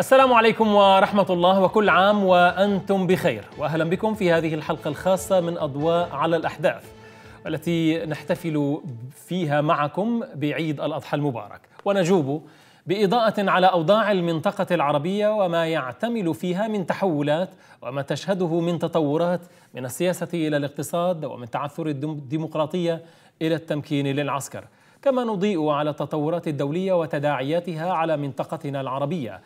السلام عليكم ورحمة الله وكل عام وأنتم بخير وأهلا بكم في هذه الحلقة الخاصة من أضواء على الأحداث التي نحتفل فيها معكم بعيد الأضحى المبارك ونجوب بإضاءة على أوضاع المنطقة العربية وما يعتمل فيها من تحولات وما تشهده من تطورات من السياسة إلى الاقتصاد ومن تعثر الديمقراطية إلى التمكين للعسكر كما نضيء على التطورات الدولية وتداعياتها على منطقتنا العربية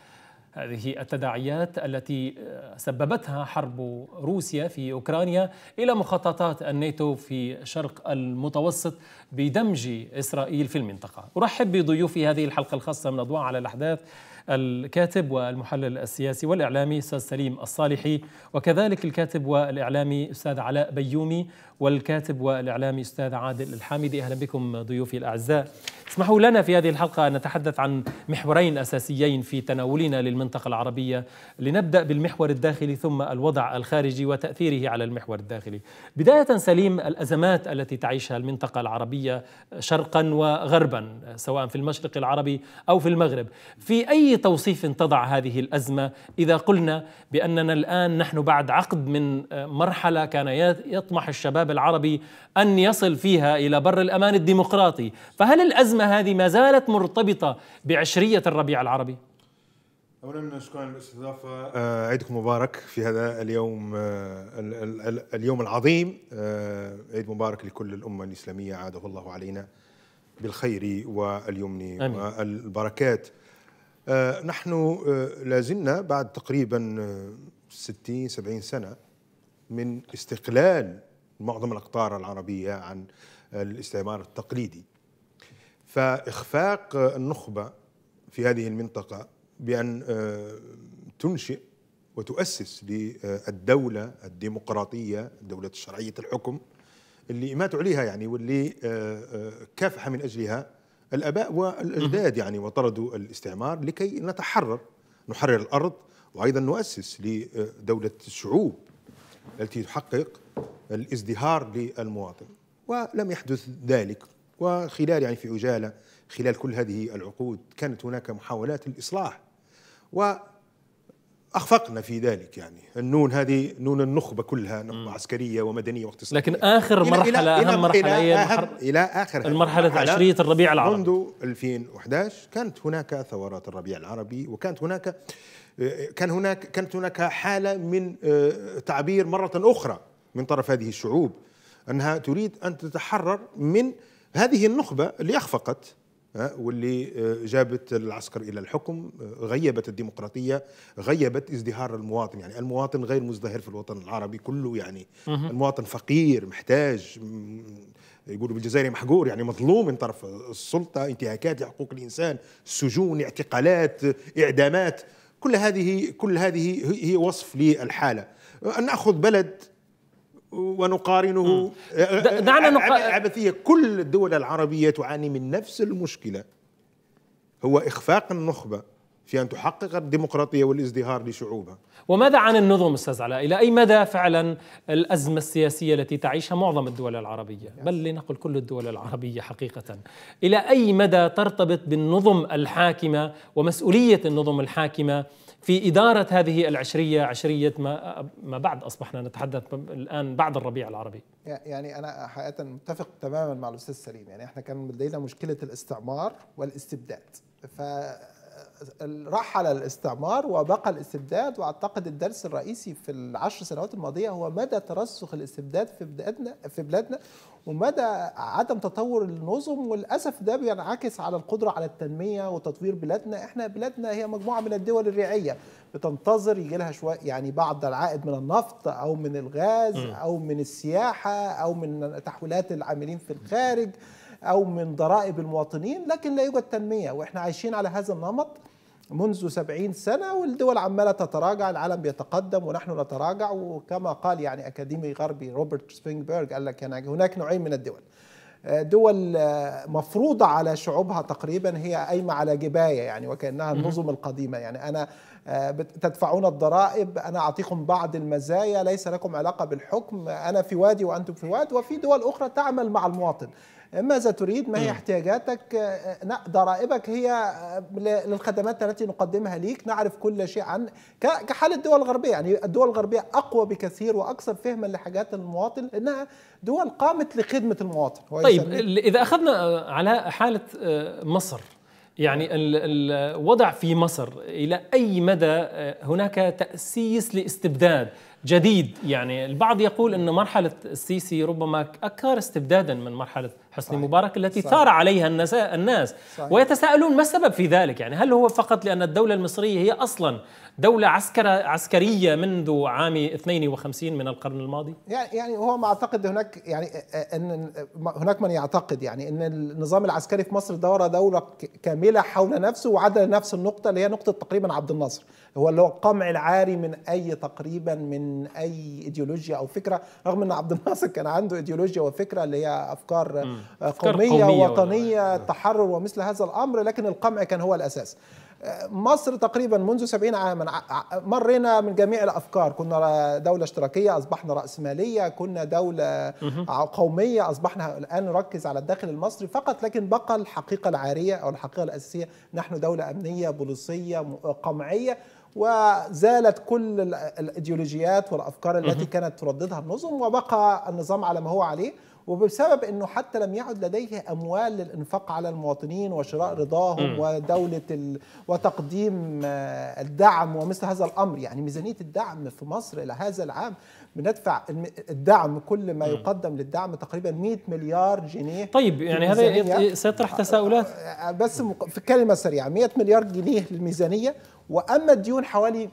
هذه التداعيات التي سببتها حرب روسيا في اوكرانيا الى مخططات الناتو في شرق المتوسط بدمج اسرائيل في المنطقه. ارحب بضيوفي هذه الحلقه الخاصه من اضواء على الاحداث الكاتب والمحلل السياسي والاعلامي استاذ سليم الصالحي وكذلك الكاتب والاعلامي استاذ علاء بيومي والكاتب والإعلامي أستاذ عادل الحامدي أهلا بكم ضيوفي الأعزاء اسمحوا لنا في هذه الحلقة أن نتحدث عن محورين أساسيين في تناولنا للمنطقة العربية لنبدأ بالمحور الداخلي ثم الوضع الخارجي وتأثيره على المحور الداخلي بداية سليم الأزمات التي تعيشها المنطقة العربية شرقا وغربا سواء في المشرق العربي أو في المغرب في أي توصيف تضع هذه الأزمة إذا قلنا بأننا الآن نحن بعد عقد من مرحلة كان يطمح الشباب الشعب العربي أن يصل فيها إلى بر الأمان الديمقراطي فهل الأزمة هذه ما زالت مرتبطة بعشرية الربيع العربي؟ اولا شكرا للاستضافه آه عيدكم مبارك في هذا اليوم آه اليوم العظيم آه عيد مبارك لكل الامه الاسلاميه عاده الله علينا بالخير واليمن أمين. والبركات آه نحن آه لازلنا بعد تقريبا 60 آه، 70 سنه من استقلال معظم الأقطار العربية عن الاستعمار التقليدي فإخفاق النخبة في هذه المنطقة بأن آه، تنشئ وتؤسس للدولة الديمقراطية دولة شرعية الحكم اللي ماتوا عليها يعني واللي آه، آه، كافح من أجلها الآباء والأجداد يعني وطردوا الاستعمار لكي نتحرر نحرر الأرض وأيضا نؤسس لدولة الشعوب التي تحقق الازدهار للمواطن ولم يحدث ذلك وخلال يعني في عجاله خلال كل هذه العقود كانت هناك محاولات للاصلاح واخفقنا في ذلك يعني النون هذه نون النخبه كلها نخبه عسكريه ومدنيه واقتصاديه لكن اخر إلى مرحله إلى اهم مرحله إلى, اخر, الى اخر المرحله عشريه الربيع العربي منذ 2011 كانت هناك ثورات الربيع العربي وكانت هناك آه، كان هناك كانت هناك حاله من آه، تعبير مره اخرى من طرف هذه الشعوب انها تريد ان تتحرر من هذه النخبه اللي اخفقت واللي آه، جابت العسكر الى الحكم آه، غيبت الديمقراطيه غيبت ازدهار المواطن يعني المواطن غير مزدهر في الوطن العربي كله يعني المواطن فقير محتاج يقولوا بالجزائر محقور يعني مظلوم من طرف السلطه انتهاكات لحقوق الانسان سجون اعتقالات اعدامات كل هذه كل هذه هي وصف للحاله ان ناخذ بلد ونقارنه أه، أه، أه، دعنا نقارن عبثيه كل الدول العربيه تعاني من نفس المشكله هو اخفاق النخبه في أن تحقق الديمقراطية والازدهار لشعوبها وماذا عن النظم أستاذ علاء؟ إلى أي مدى فعلا الأزمة السياسية التي تعيشها معظم الدول العربية بل لنقل كل الدول العربية حقيقة إلى أي مدى ترتبط بالنظم الحاكمة ومسؤولية النظم الحاكمة في إدارة هذه العشرية عشرية ما, ما بعد أصبحنا نتحدث الآن بعد الربيع العربي يعني أنا حقيقة متفق تماما مع الأستاذ سليم يعني إحنا كان لدينا مشكلة الاستعمار والاستبداد ف رحل الاستعمار وبقى الاستبداد واعتقد الدرس الرئيسي في العشر سنوات الماضيه هو مدى ترسخ الاستبداد في بلادنا في بلادنا ومدى عدم تطور النظم وللاسف ده بينعكس على القدره على التنميه وتطوير بلادنا احنا بلادنا هي مجموعه من الدول الريعيه بتنتظر يجي لها شويه يعني بعض العائد من النفط او من الغاز او من السياحه او من تحويلات العاملين في الخارج او من ضرائب المواطنين لكن لا يوجد تنميه واحنا عايشين على هذا النمط منذ سبعين سنة والدول عمالة تتراجع العالم بيتقدم ونحن نتراجع وكما قال يعني أكاديمي غربي روبرت سبينغبرج قال لك يعني هناك نوعين من الدول آه، دول آه، مفروضة على شعوبها تقريبا هي قايمة على جباية يعني وكأنها النظم القديمة يعني أنا آه، تدفعون الضرائب أنا أعطيكم بعض المزايا ليس لكم علاقة بالحكم أنا في وادي وأنتم في واد وفي دول أخرى تعمل مع المواطن ماذا تريد ما هي احتياجاتك آه، آه، ضرائبك هي آه، للخدمات التي نقدمها ليك نعرف كل شيء عن كحال الدول الغربية يعني الدول الغربية أقوى بكثير وأكثر فهما لحاجات المواطن لأنها دول قامت لخدمة المواطن طيب إذا أخذنا على حالة مصر يعني نعم. الوضع في مصر إلى أي مدى هناك تأسيس لاستبداد جديد يعني البعض يقول أن مرحلة السيسي ربما أكثر استبدادا من مرحلة حسني صحيح. مبارك التي صحيح. ثار عليها الناس صحيح. ويتساءلون ما السبب في ذلك يعني هل هو فقط لأن الدولة المصرية هي أصلا دولة عسكره عسكرية منذ عام 52 من القرن الماضي يعني يعني هو ما أعتقد هناك يعني أن هناك من يعتقد يعني أن النظام العسكري في مصر دور دورة كاملة حول نفسه وعدل نفس النقطة اللي هي نقطة تقريبا عبد الناصر هو اللي هو القمع العاري من أي تقريبا من أي ايديولوجيا أو فكرة رغم أن عبد الناصر كان عنده ايديولوجيا وفكرة اللي هي أفكار م. آه، قومية, قومية وطنية ولا. تحرر ومثل هذا الأمر لكن القمع كان هو الأساس آه، مصر تقريبا منذ سبعين عاما مرينا من جميع الأفكار كنا دولة اشتراكية أصبحنا رأسمالية كنا دولة قومية أصبحنا الآن نركز على الداخل المصري فقط لكن بقى الحقيقة العارية أو الحقيقة الأساسية نحن دولة أمنية بوليسية قمعية وزالت كل الايديولوجيات والافكار التي كانت ترددها النظم وبقى النظام على ما هو عليه وبسبب انه حتى لم يعد لديه اموال للانفاق على المواطنين وشراء رضاهم ودوله ال... وتقديم آه، الدعم ومثل هذا الامر يعني ميزانيه الدعم في مصر الى هذا العام بندفع الدعم كل ما يقدم للدعم تقريبا 100 مليار جنيه طيب يعني هذا سيطرح تساؤلات آه، آه، بس في كلمه سريعه 100 مليار جنيه للميزانيه واما الديون حوالي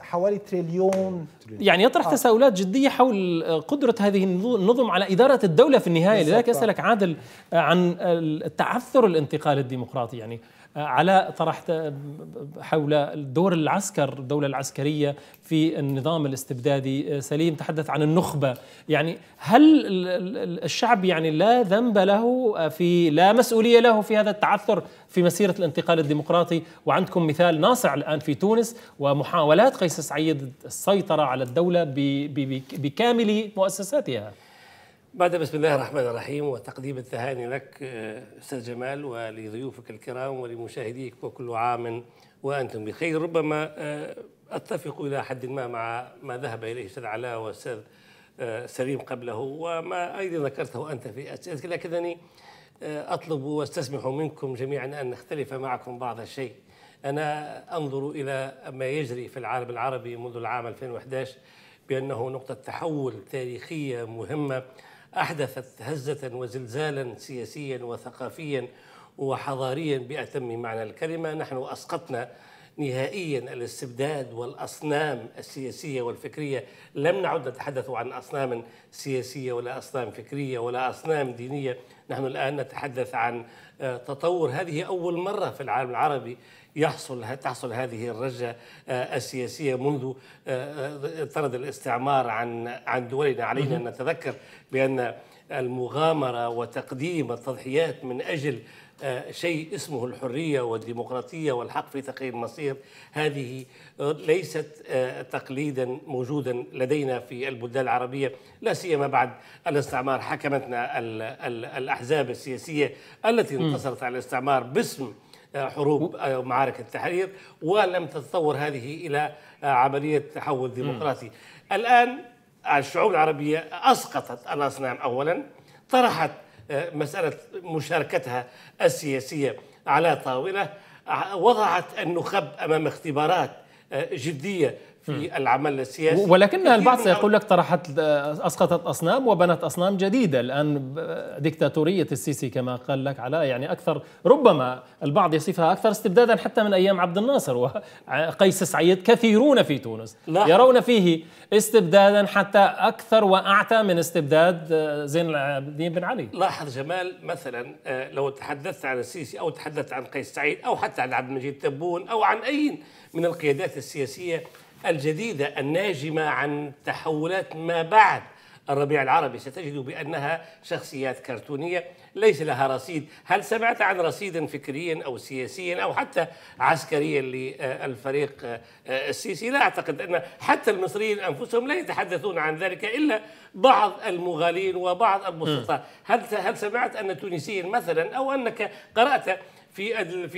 حوالي تريليون يعني يطرح آه. تساؤلات جديه حول آه، قدره هذه النظم على اداره الدوله في النهايه لذلك اسالك عادل آه، عن التعثر الانتقال الديمقراطي يعني علاء طرحت حول دور العسكر الدولة العسكرية في النظام الاستبدادي آه، سليم تحدث عن النخبة يعني هل الشعب يعني لا ذنب له آه، في لا مسؤولية له في هذا التعثر في مسيرة الانتقال الديمقراطي وعندكم مثال ناصع الآن في تونس ومحاولات قيس سعيد السيطرة على الدولة بكامل مؤسساتها بعد بسم الله الرحمن الرحيم وتقديم التهاني لك آه، استاذ جمال ولضيوفك الكرام ولمشاهديك وكل عام وانتم بخير ربما آه، اتفق الى حد ما مع ما ذهب اليه استاذ علاء والاستاذ آه، سليم قبله وما ايضا ذكرته انت في اسئلتك لكنني اطلب واستسمح منكم جميعا ان نختلف معكم بعض الشيء انا انظر الى ما يجري في العالم العربي منذ العام 2011 بانه نقطه تحول تاريخيه مهمه أحدثت هزة وزلزالا سياسيا وثقافيا وحضاريا بأتم معنى الكلمة نحن أسقطنا نهائيا الاستبداد والاصنام السياسيه والفكريه، لم نعد نتحدث عن اصنام سياسيه ولا اصنام فكريه ولا اصنام دينيه، نحن الان نتحدث عن آه، تطور هذه اول مره في العالم العربي يحصل تحصل هذه الرجة آه، السياسية منذ آه، آه، طرد الاستعمار عن عن دولنا علينا أن نتذكر بأن المغامرة وتقديم التضحيات من أجل شيء اسمه الحرية والديمقراطية والحق في تقرير المصير هذه ليست تقليدا موجودا لدينا في البلدان العربية لا سيما بعد الاستعمار حكمتنا الأحزاب السياسية التي انتصرت على الاستعمار باسم حروب أو آه، معارك التحرير ولم تتطور هذه إلى آه، عملية تحول ديمقراطي الآن الشعوب العربية أسقطت الأصنام أولا طرحت آه، مسألة مشاركتها السياسية على طاولة وضعت النخب أمام اختبارات جدية في العمل السياسي ولكن البعض سيقول لك طرحت آه، اسقطت اصنام وبنت اصنام جديده الان دكتاتوريه السيسي كما قال لك علاء يعني اكثر ربما البعض يصفها اكثر استبدادا حتى من ايام عبد الناصر وقيس سعيد كثيرون في تونس لا. يرون فيه استبدادا حتى اكثر واعتى من استبداد آه، زين العابدين بن علي لاحظ جمال مثلا آه، لو تحدثت عن السيسي او تحدثت عن قيس سعيد او حتى عن عبد المجيد تبون او عن اي من القيادات السياسيه الجديدة الناجمة عن تحولات ما بعد الربيع العربي ستجد بأنها شخصيات كرتونية ليس لها رصيد هل سمعت عن رصيد فكريا أو سياسيا أو حتى عسكريا للفريق السيسي لا أعتقد أن حتى المصريين أنفسهم لا يتحدثون عن ذلك إلا بعض المغالين وبعض البسطاء هل هل سمعت أن تونسيا مثلا أو أنك قرأت في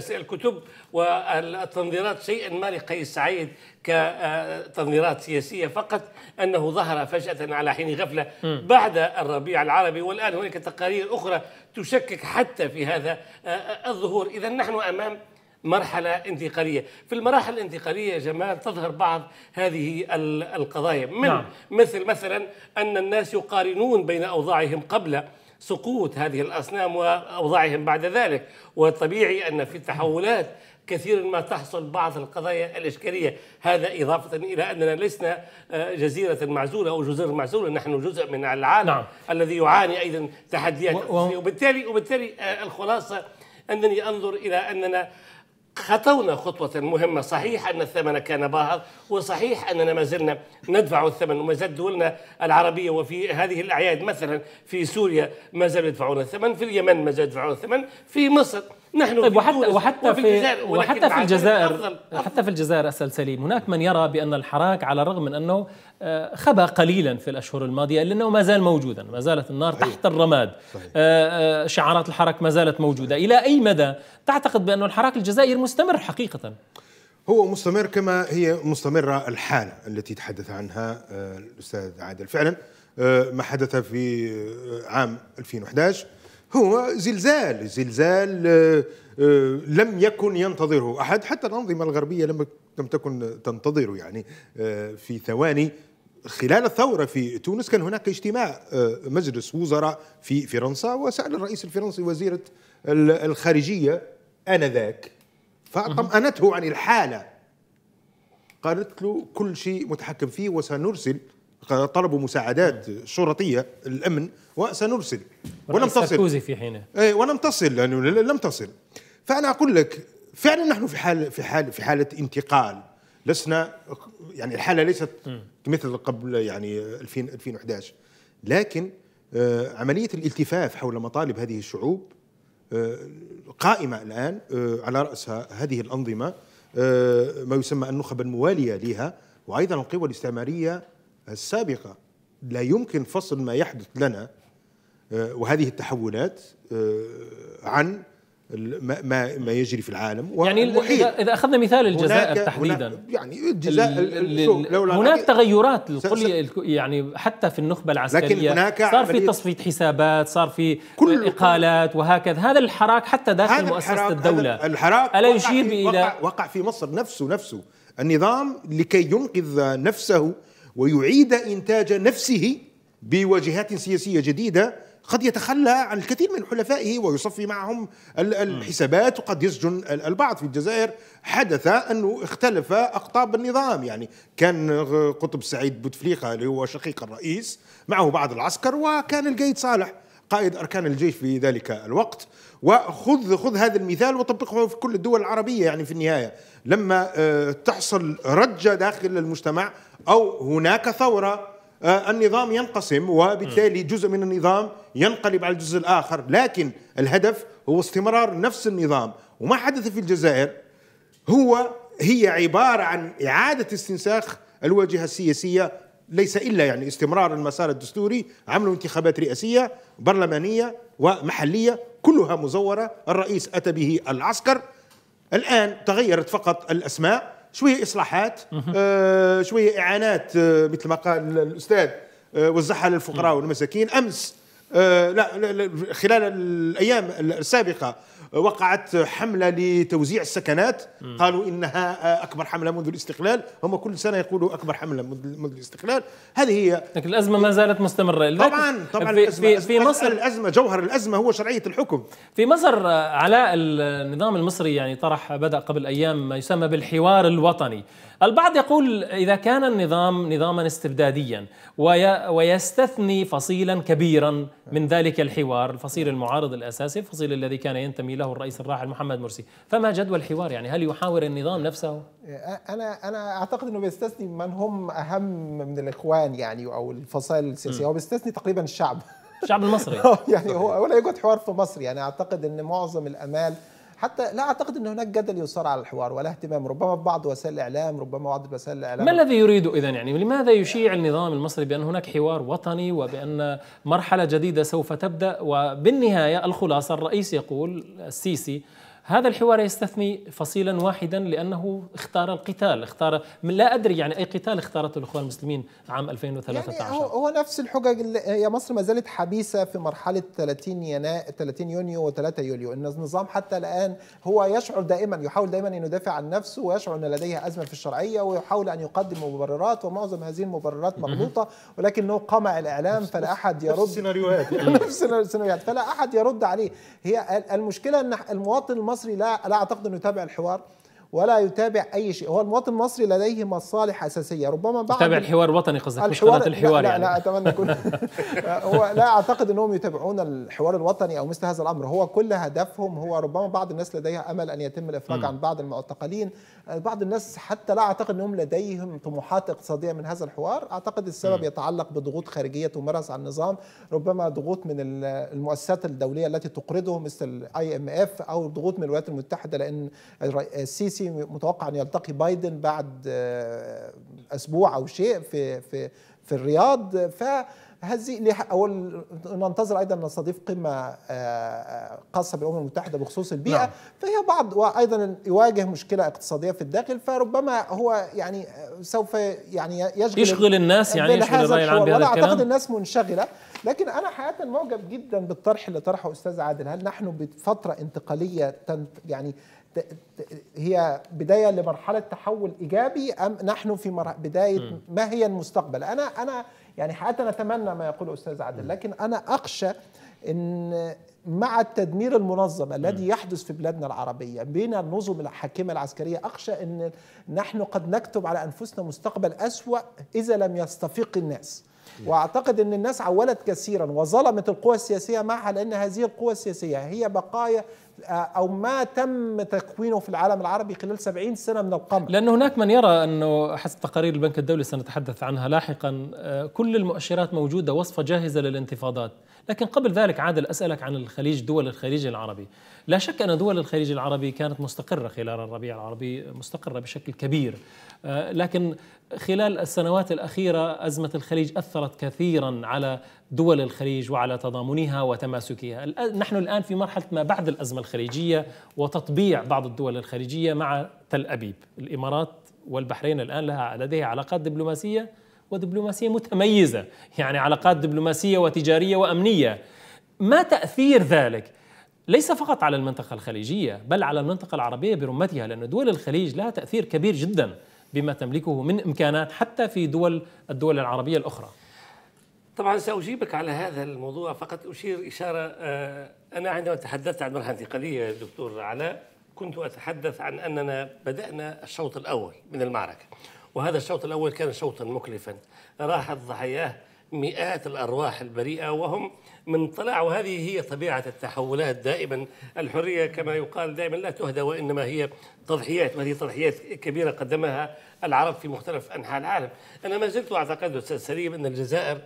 في الكتب والتنظيرات شيئا ما لقيس سعيد كتنظيرات آه، سياسيه فقط انه ظهر فجاه على حين غفله بعد الربيع العربي والان هناك تقارير اخرى تشكك حتى في هذا آه، آه، الظهور اذا نحن امام مرحلة انتقالية في المراحل الانتقالية جمال تظهر بعض هذه القضايا من نعم. مثل مثلا أن الناس يقارنون بين أوضاعهم قبل سقوط هذه الأصنام وأوضاعهم بعد ذلك وطبيعي أن في التحولات كثيرا ما تحصل بعض القضايا الإشكالية هذا إضافة إلى أننا لسنا آه، جزيرة معزولة أو جزر معزولة نحن جزء من العالم نعم. الذي يعاني أيضا تحديات و... وبالتالي وبالتالي آه، الخلاصة أنني أنظر إلى أننا خطونا خطوة مهمة صحيح أن الثمن كان باهظ وصحيح أننا ما زلنا ندفع الثمن وما زالت دولنا العربية وفي هذه الأعياد مثلا في سوريا ما زالوا يدفعون الثمن في اليمن ما زالوا يدفعون الثمن في مصر نحن طيب في وحتى وحتى في, الجزائر وحتى في الجزائر أفضل أفضل. حتى في الجزائر اسال سليم هناك من يرى بان الحراك على الرغم من انه آه، خبا قليلا في الاشهر الماضيه الا انه ما زال موجودا ما زالت النار صحيح. تحت الرماد صحيح. آه، آه، شعارات الحراك ما زالت موجوده صحيح. الى اي مدى تعتقد بان الحراك الجزائري مستمر حقيقه هو مستمر كما هي مستمره الحاله التي تحدث عنها الاستاذ عادل فعلا ما حدث في عام 2011 هو زلزال زلزال آه، آه، لم يكن ينتظره احد حتى الانظمه الغربيه لم لم تكن تنتظره يعني آه، في ثواني خلال الثورة في تونس كان هناك اجتماع مجلس وزراء في فرنسا وسأل الرئيس الفرنسي وزيرة الخارجية آنذاك فاطمانته عن الحالة قالت له كل شيء متحكم فيه وسنرسل طلبوا مساعدات شرطيه الامن وسنرسل ولم تصل في حينه إيه ولم تصل لانه لم تصل فانا اقول لك فعلا نحن في حال في حال في حاله انتقال لسنا يعني الحاله ليست مثل قبل يعني 2000 2011 لكن آه، عمليه الالتفاف حول مطالب هذه الشعوب آه، قائمه الان آه، على راسها هذه الانظمه ما يسمى النخب المواليه لها وايضا القوى الاستعماريه السابقة لا يمكن فصل ما يحدث لنا آه، وهذه التحولات آه، عن ما ما يجري في العالم يعني اذا اخذنا مثال الجزائر تحديدا يعني الجزائر هناك تغيرات الكل يعني حتى في النخبه العسكريه لكن هناك صار في تصفيه حسابات صار في كل اقالات وهكذا هذا الحراك حتى داخل مؤسسه الدوله الحراك الا يشير الى وقع, وقع في مصر نفسه نفسه النظام لكي ينقذ نفسه ويعيد إنتاج نفسه بواجهات سياسية جديدة قد يتخلى عن الكثير من حلفائه ويصفي معهم الحسابات وقد يسجن البعض في الجزائر حدث انه اختلف اقطاب النظام يعني كان قطب سعيد بوتفليقه اللي هو شقيق الرئيس معه بعض العسكر وكان القيد صالح قائد أركان الجيش في ذلك الوقت وخذ خذ هذا المثال وطبقه في كل الدول العربية يعني في النهاية لما آه، تحصل رجة داخل المجتمع أو هناك ثورة آه، النظام ينقسم وبالتالي جزء من النظام ينقلب على الجزء الآخر لكن الهدف هو استمرار نفس النظام وما حدث في الجزائر هو هي عبارة عن إعادة استنساخ الواجهة السياسية ليس الا يعني استمرار المسار الدستوري عملوا انتخابات رئاسيه برلمانيه ومحليه كلها مزوره الرئيس اتى به العسكر الان تغيرت فقط الاسماء شويه اصلاحات آه، شويه اعانات آه، مثل ما قال الاستاذ آه، وزعها للفقراء والمساكين امس آه، لا, خلال الايام السابقه وقعت حمله لتوزيع السكنات قالوا انها اكبر حمله منذ الاستقلال هم كل سنه يقولوا اكبر حمله منذ الاستقلال هذه هي لكن الازمه ما زالت مستمره طبعا طبعا في, الأزمة في, في مصر الازمه جوهر الازمه هو شرعيه الحكم في مصر علاء النظام المصري يعني طرح بدا قبل ايام ما يسمى بالحوار الوطني البعض يقول إذا كان النظام نظاما استبداديا ويستثني فصيلا كبيرا من ذلك الحوار الفصيل المعارض الأساسي الفصيل الذي كان ينتمي له الرئيس الراحل محمد مرسي فما جدوى الحوار يعني هل يحاور النظام نفسه؟ أنا أنا أعتقد أنه بيستثني من هم أهم من الإخوان يعني أو الفصائل السياسية هو بيستثني تقريبا الشعب الشعب المصري يعني هو ولا يوجد حوار في مصر يعني أعتقد أن معظم الأمال حتى لا اعتقد ان هناك جدل يثار على الحوار ولا اهتمام ربما بعض وسائل الاعلام ربما بعض وسائل الاعلام ما الذي يريد اذا يعني لماذا يشيع النظام المصري بان هناك حوار وطني وبان مرحله جديده سوف تبدا وبالنهايه الخلاصه الرئيس يقول السيسي هذا الحوار يستثني فصيلا واحدا لانه اختار القتال اختار لا ادري يعني اي قتال اختارته الاخوان المسلمين عام 2013 يعني هو نفس الحجج يا مصر ما زالت حبيسه في مرحله 30 يناير 30 يونيو و3 يوليو ان النظام حتى الان هو يشعر دائما يحاول دائما ان يدافع عن نفسه ويشعر ان لديه ازمه في الشرعيه ويحاول ان يقدم مبررات ومعظم هذه المبررات مغلوطه ولكنه قمع الاعلام فلا احد يرد نفس السيناريوهات نفس السيناريوهات فلا احد يرد عليه هي المشكله ان المواطن المصري لا لا اعتقد انه يتابع الحوار ولا يتابع اي شيء هو المواطن المصري لديه مصالح اساسيه ربما بعد يتابع الحوار الوطني قصدك مش قناه الحوار لا, يعني. لا, اتمنى يكون هو لا اعتقد انهم يتابعون الحوار الوطني او مثل هذا الامر هو كل هدفهم هو ربما بعض الناس لديها امل ان يتم الافراج عن بعض المعتقلين بعض الناس حتى لا اعتقد انهم لديهم طموحات اقتصاديه من هذا الحوار اعتقد السبب يتعلق بضغوط خارجيه تمارس على النظام ربما ضغوط من المؤسسات الدوليه التي تقرضهم مثل الاي ام اف او ضغوط من الولايات المتحده لان السيسي الرئيسي متوقع ان يلتقي بايدن بعد آه، اسبوع او شيء في في في الرياض ف هذه اول ننتظر ايضا نستضيف قمه آه، آه، خاصه بالامم المتحده بخصوص البيئه نعم. فهي بعض وايضا يواجه مشكله اقتصاديه في الداخل فربما هو يعني آه، سوف يعني يشغل يشغل الناس يعني يشغل الراي العام بهذا الكلام اعتقد الناس منشغله لكن انا حقيقه معجب جدا بالطرح اللي طرحه استاذ عادل هل نحن بفتره انتقاليه يعني هي بدايه لمرحله تحول ايجابي ام نحن في بدايه ما هي المستقبل انا انا يعني حتى نتمنى ما يقول أستاذ عادل لكن أنا أخشى أن مع التدمير المنظم الذي يحدث في بلادنا العربية بين النظم الحاكمة العسكرية أخشى أن نحن قد نكتب على أنفسنا مستقبل أسوأ إذا لم يستفيق الناس واعتقد ان الناس عولت كثيرا وظلمت القوى السياسيه معها لان هذه القوى السياسيه هي بقايا آه، او ما تم تكوينه في العالم العربي خلال 70 سنه من القمع لان هناك من يرى انه حسب تقارير البنك الدولي سنتحدث عنها لاحقا آه، كل المؤشرات موجوده وصفه جاهزه للانتفاضات لكن قبل ذلك عادل اسالك عن الخليج دول الخليج العربي لا شك أن دول الخليج العربي كانت مستقرة خلال الربيع العربي مستقرة بشكل كبير آه، لكن خلال السنوات الأخيرة أزمة الخليج أثرت كثيرا على دول الخليج وعلى تضامنها وتماسكها نحن الآن في مرحلة ما بعد الأزمة الخليجية وتطبيع بعض الدول الخليجية مع تل أبيب الإمارات والبحرين الآن لها لديها علاقات دبلوماسية ودبلوماسية متميزة يعني علاقات دبلوماسية وتجارية وأمنية ما تأثير ذلك ليس فقط على المنطقة الخليجية بل على المنطقة العربية برمتها لأن دول الخليج لها تأثير كبير جدا بما تملكه من إمكانات حتى في دول الدول العربية الأخرى طبعا سأجيبك على هذا الموضوع فقط أشير إشارة آه، أنا عندما تحدثت عن مرحلة انتقالية دكتور علاء كنت أتحدث عن أننا بدأنا الشوط الأول من المعركة وهذا الشوط الأول كان شوطا مكلفا راحت ضحاياه مئات الأرواح البريئة وهم من طلع وهذه هي طبيعة التحولات دائما الحرية كما يقال دائما لا تهدى وإنما هي تضحيات وهذه تضحيات كبيرة قدمها العرب في مختلف أنحاء العالم أنا ما زلت أعتقد أستاذ سليم أن الجزائر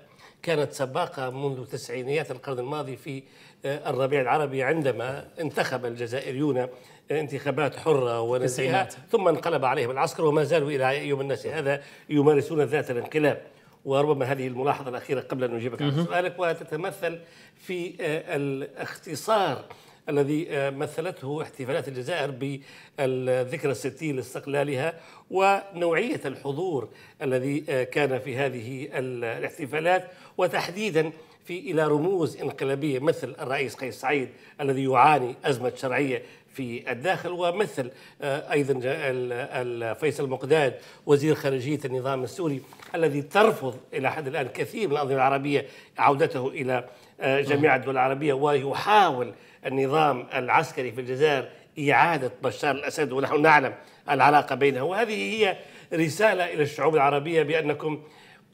كانت سباقة منذ تسعينيات القرن الماضي في آه، الربيع العربي عندما انتخب الجزائريون انتخابات حرة ونزيهة ثم انقلب عليهم العسكر وما زالوا إلى يوم الناس هذا يمارسون ذات الانقلاب وربما هذه الملاحظة الأخيرة قبل أن أجيبك على سؤالك وتتمثل في آه، الاختصار الذي آه، مثلته احتفالات الجزائر بالذكرى الستين لاستقلالها ونوعية الحضور الذي آه، كان في هذه الاحتفالات وتحديدا في الى رموز انقلابيه مثل الرئيس قيس سعيد الذي يعاني ازمه شرعيه في الداخل ومثل آه، ايضا فيصل مقداد وزير خارجيه النظام السوري الذي ترفض الى حد الان كثير من الانظمه العربيه عودته الى آه، جميع الدول العربيه ويحاول النظام العسكري في الجزائر اعاده بشار الاسد ونحن نعلم العلاقه بينها وهذه هي رساله الى الشعوب العربيه بانكم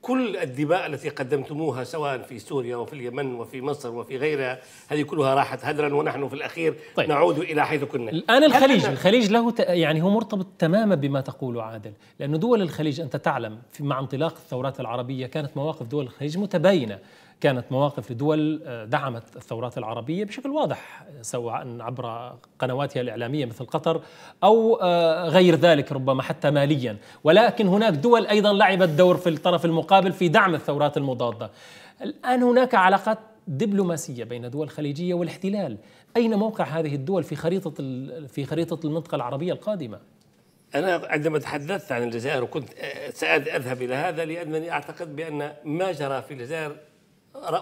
كل الدماء التي قدمتموها سواء في سوريا وفي اليمن وفي مصر وفي غيرها هذه كلها راحت هدرا ونحن في الاخير طيب. نعود الى حيث كنا الان الخليج الخليج له يعني هو مرتبط تماما بما تقوله عادل لانه دول الخليج انت تعلم مع انطلاق الثورات العربيه كانت مواقف دول الخليج متباينه كانت مواقف لدول آه، دعمت الثورات العربية بشكل واضح آه، سواء عبر قنواتها الإعلامية مثل قطر أو آه، غير ذلك ربما حتى ماليا ولكن هناك دول أيضا لعبت دور في الطرف المقابل في دعم الثورات المضادة الآن هناك علاقات دبلوماسية بين دول الخليجية والاحتلال أين موقع هذه الدول في خريطة, في خريطة المنطقة العربية القادمة؟ أنا عندما تحدثت عن الجزائر وكنت سأذهب إلى هذا لأنني أعتقد بأن ما جرى في الجزائر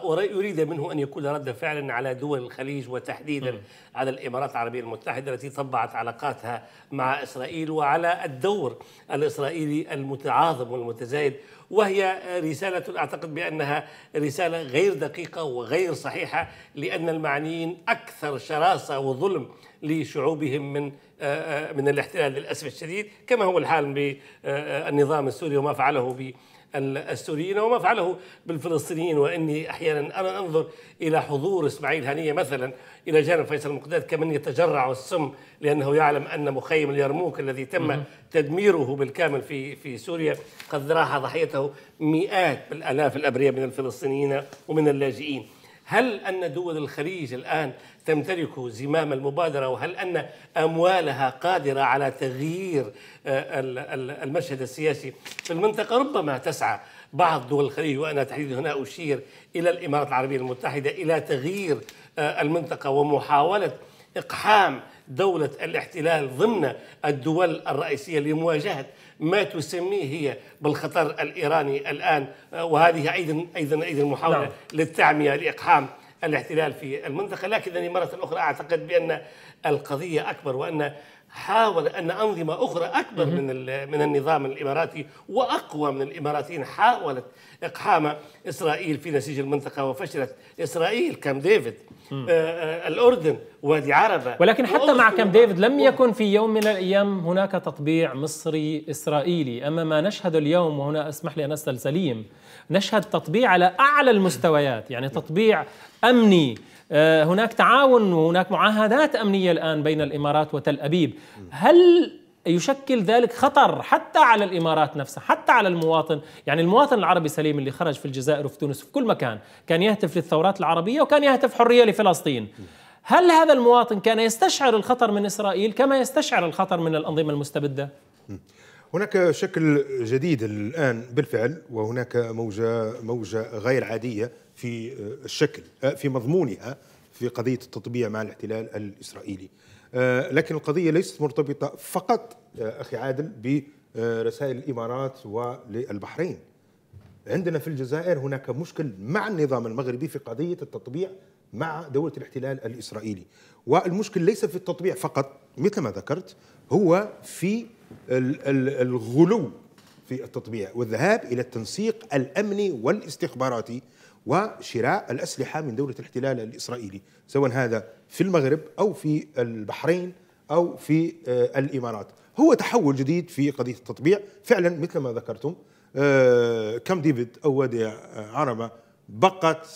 ويريد منه أن يكون رد فعلا على دول الخليج وتحديدا على الإمارات العربية المتحدة التي طبعت علاقاتها مع إسرائيل وعلى الدور الإسرائيلي المتعاظم والمتزايد وهي رسالة أعتقد بأنها رسالة غير دقيقة وغير صحيحة لأن المعنيين أكثر شراسة وظلم لشعوبهم من من الاحتلال للأسف الشديد كما هو الحال بالنظام السوري وما فعله السوريين وما فعله بالفلسطينيين واني احيانا انا انظر الى حضور اسماعيل هنيه مثلا الى جانب فيصل المقداد كمن يتجرع السم لانه يعلم ان مخيم اليرموك الذي تم تدميره بالكامل في في سوريا قد راح ضحيته مئات بالالاف الابرياء من الفلسطينيين ومن اللاجئين هل أن دول الخليج الآن تمتلك زمام المبادرة وهل أن أموالها قادرة على تغيير آه، المشهد السياسي في المنطقة ربما تسعى بعض دول الخليج وأنا تحديدا هنا أشير إلى الإمارات العربية المتحدة إلى تغيير آه، المنطقة ومحاولة إقحام دولة الاحتلال ضمن الدول الرئيسية لمواجهة ما تسميه هي بالخطر الايراني الان آه، وهذه ايضا ايضا ايضا محاوله نعم. للتعميه لاقحام الاحتلال في المنطقه لكنني مرة أخرى أعتقد بأن القضية أكبر وأن حاول أن أنظمة أخرى أكبر من من النظام الإماراتي وأقوى من الإماراتيين حاولت إقحام إسرائيل في نسيج المنطقة وفشلت إسرائيل كام ديفيد آه،, آه الأردن وادي عربة ولكن حتى مع كام ديفيد لم يكن في يوم من الأيام هناك تطبيع مصري إسرائيلي أما ما نشهد اليوم وهنا اسمح لي أن أسأل سليم نشهد تطبيع على أعلى المستويات يعني تطبيع أمني آه، هناك تعاون وهناك معاهدات امنيه الان بين الامارات وتل ابيب هل يشكل ذلك خطر حتى على الامارات نفسها، حتى على المواطن، يعني المواطن العربي سليم اللي خرج في الجزائر وفي تونس وفي كل مكان، كان يهتف للثورات العربيه وكان يهتف حريه لفلسطين. هل هذا المواطن كان يستشعر الخطر من اسرائيل كما يستشعر الخطر من الانظمه المستبده؟ هناك شكل جديد الان بالفعل وهناك موجه موجه غير عاديه في آه، الشكل آه، في مضمونها في قضية التطبيع مع الاحتلال الإسرائيلي آه، لكن القضية ليست مرتبطة فقط أخي عادل برسائل الإمارات والبحرين عندنا في الجزائر هناك مشكل مع النظام المغربي في قضية التطبيع مع دولة الاحتلال الإسرائيلي والمشكل ليس في التطبيع فقط مثل ما ذكرت هو في الغلو في التطبيع والذهاب إلى التنسيق الأمني والاستخباراتي وشراء الأسلحة من دولة الاحتلال الإسرائيلي سواء هذا في المغرب أو في البحرين أو في آه، الإمارات هو تحول جديد في قضية التطبيع فعلا مثل ما ذكرتم آه، كم ديفيد أو وادي آه، عربة بقت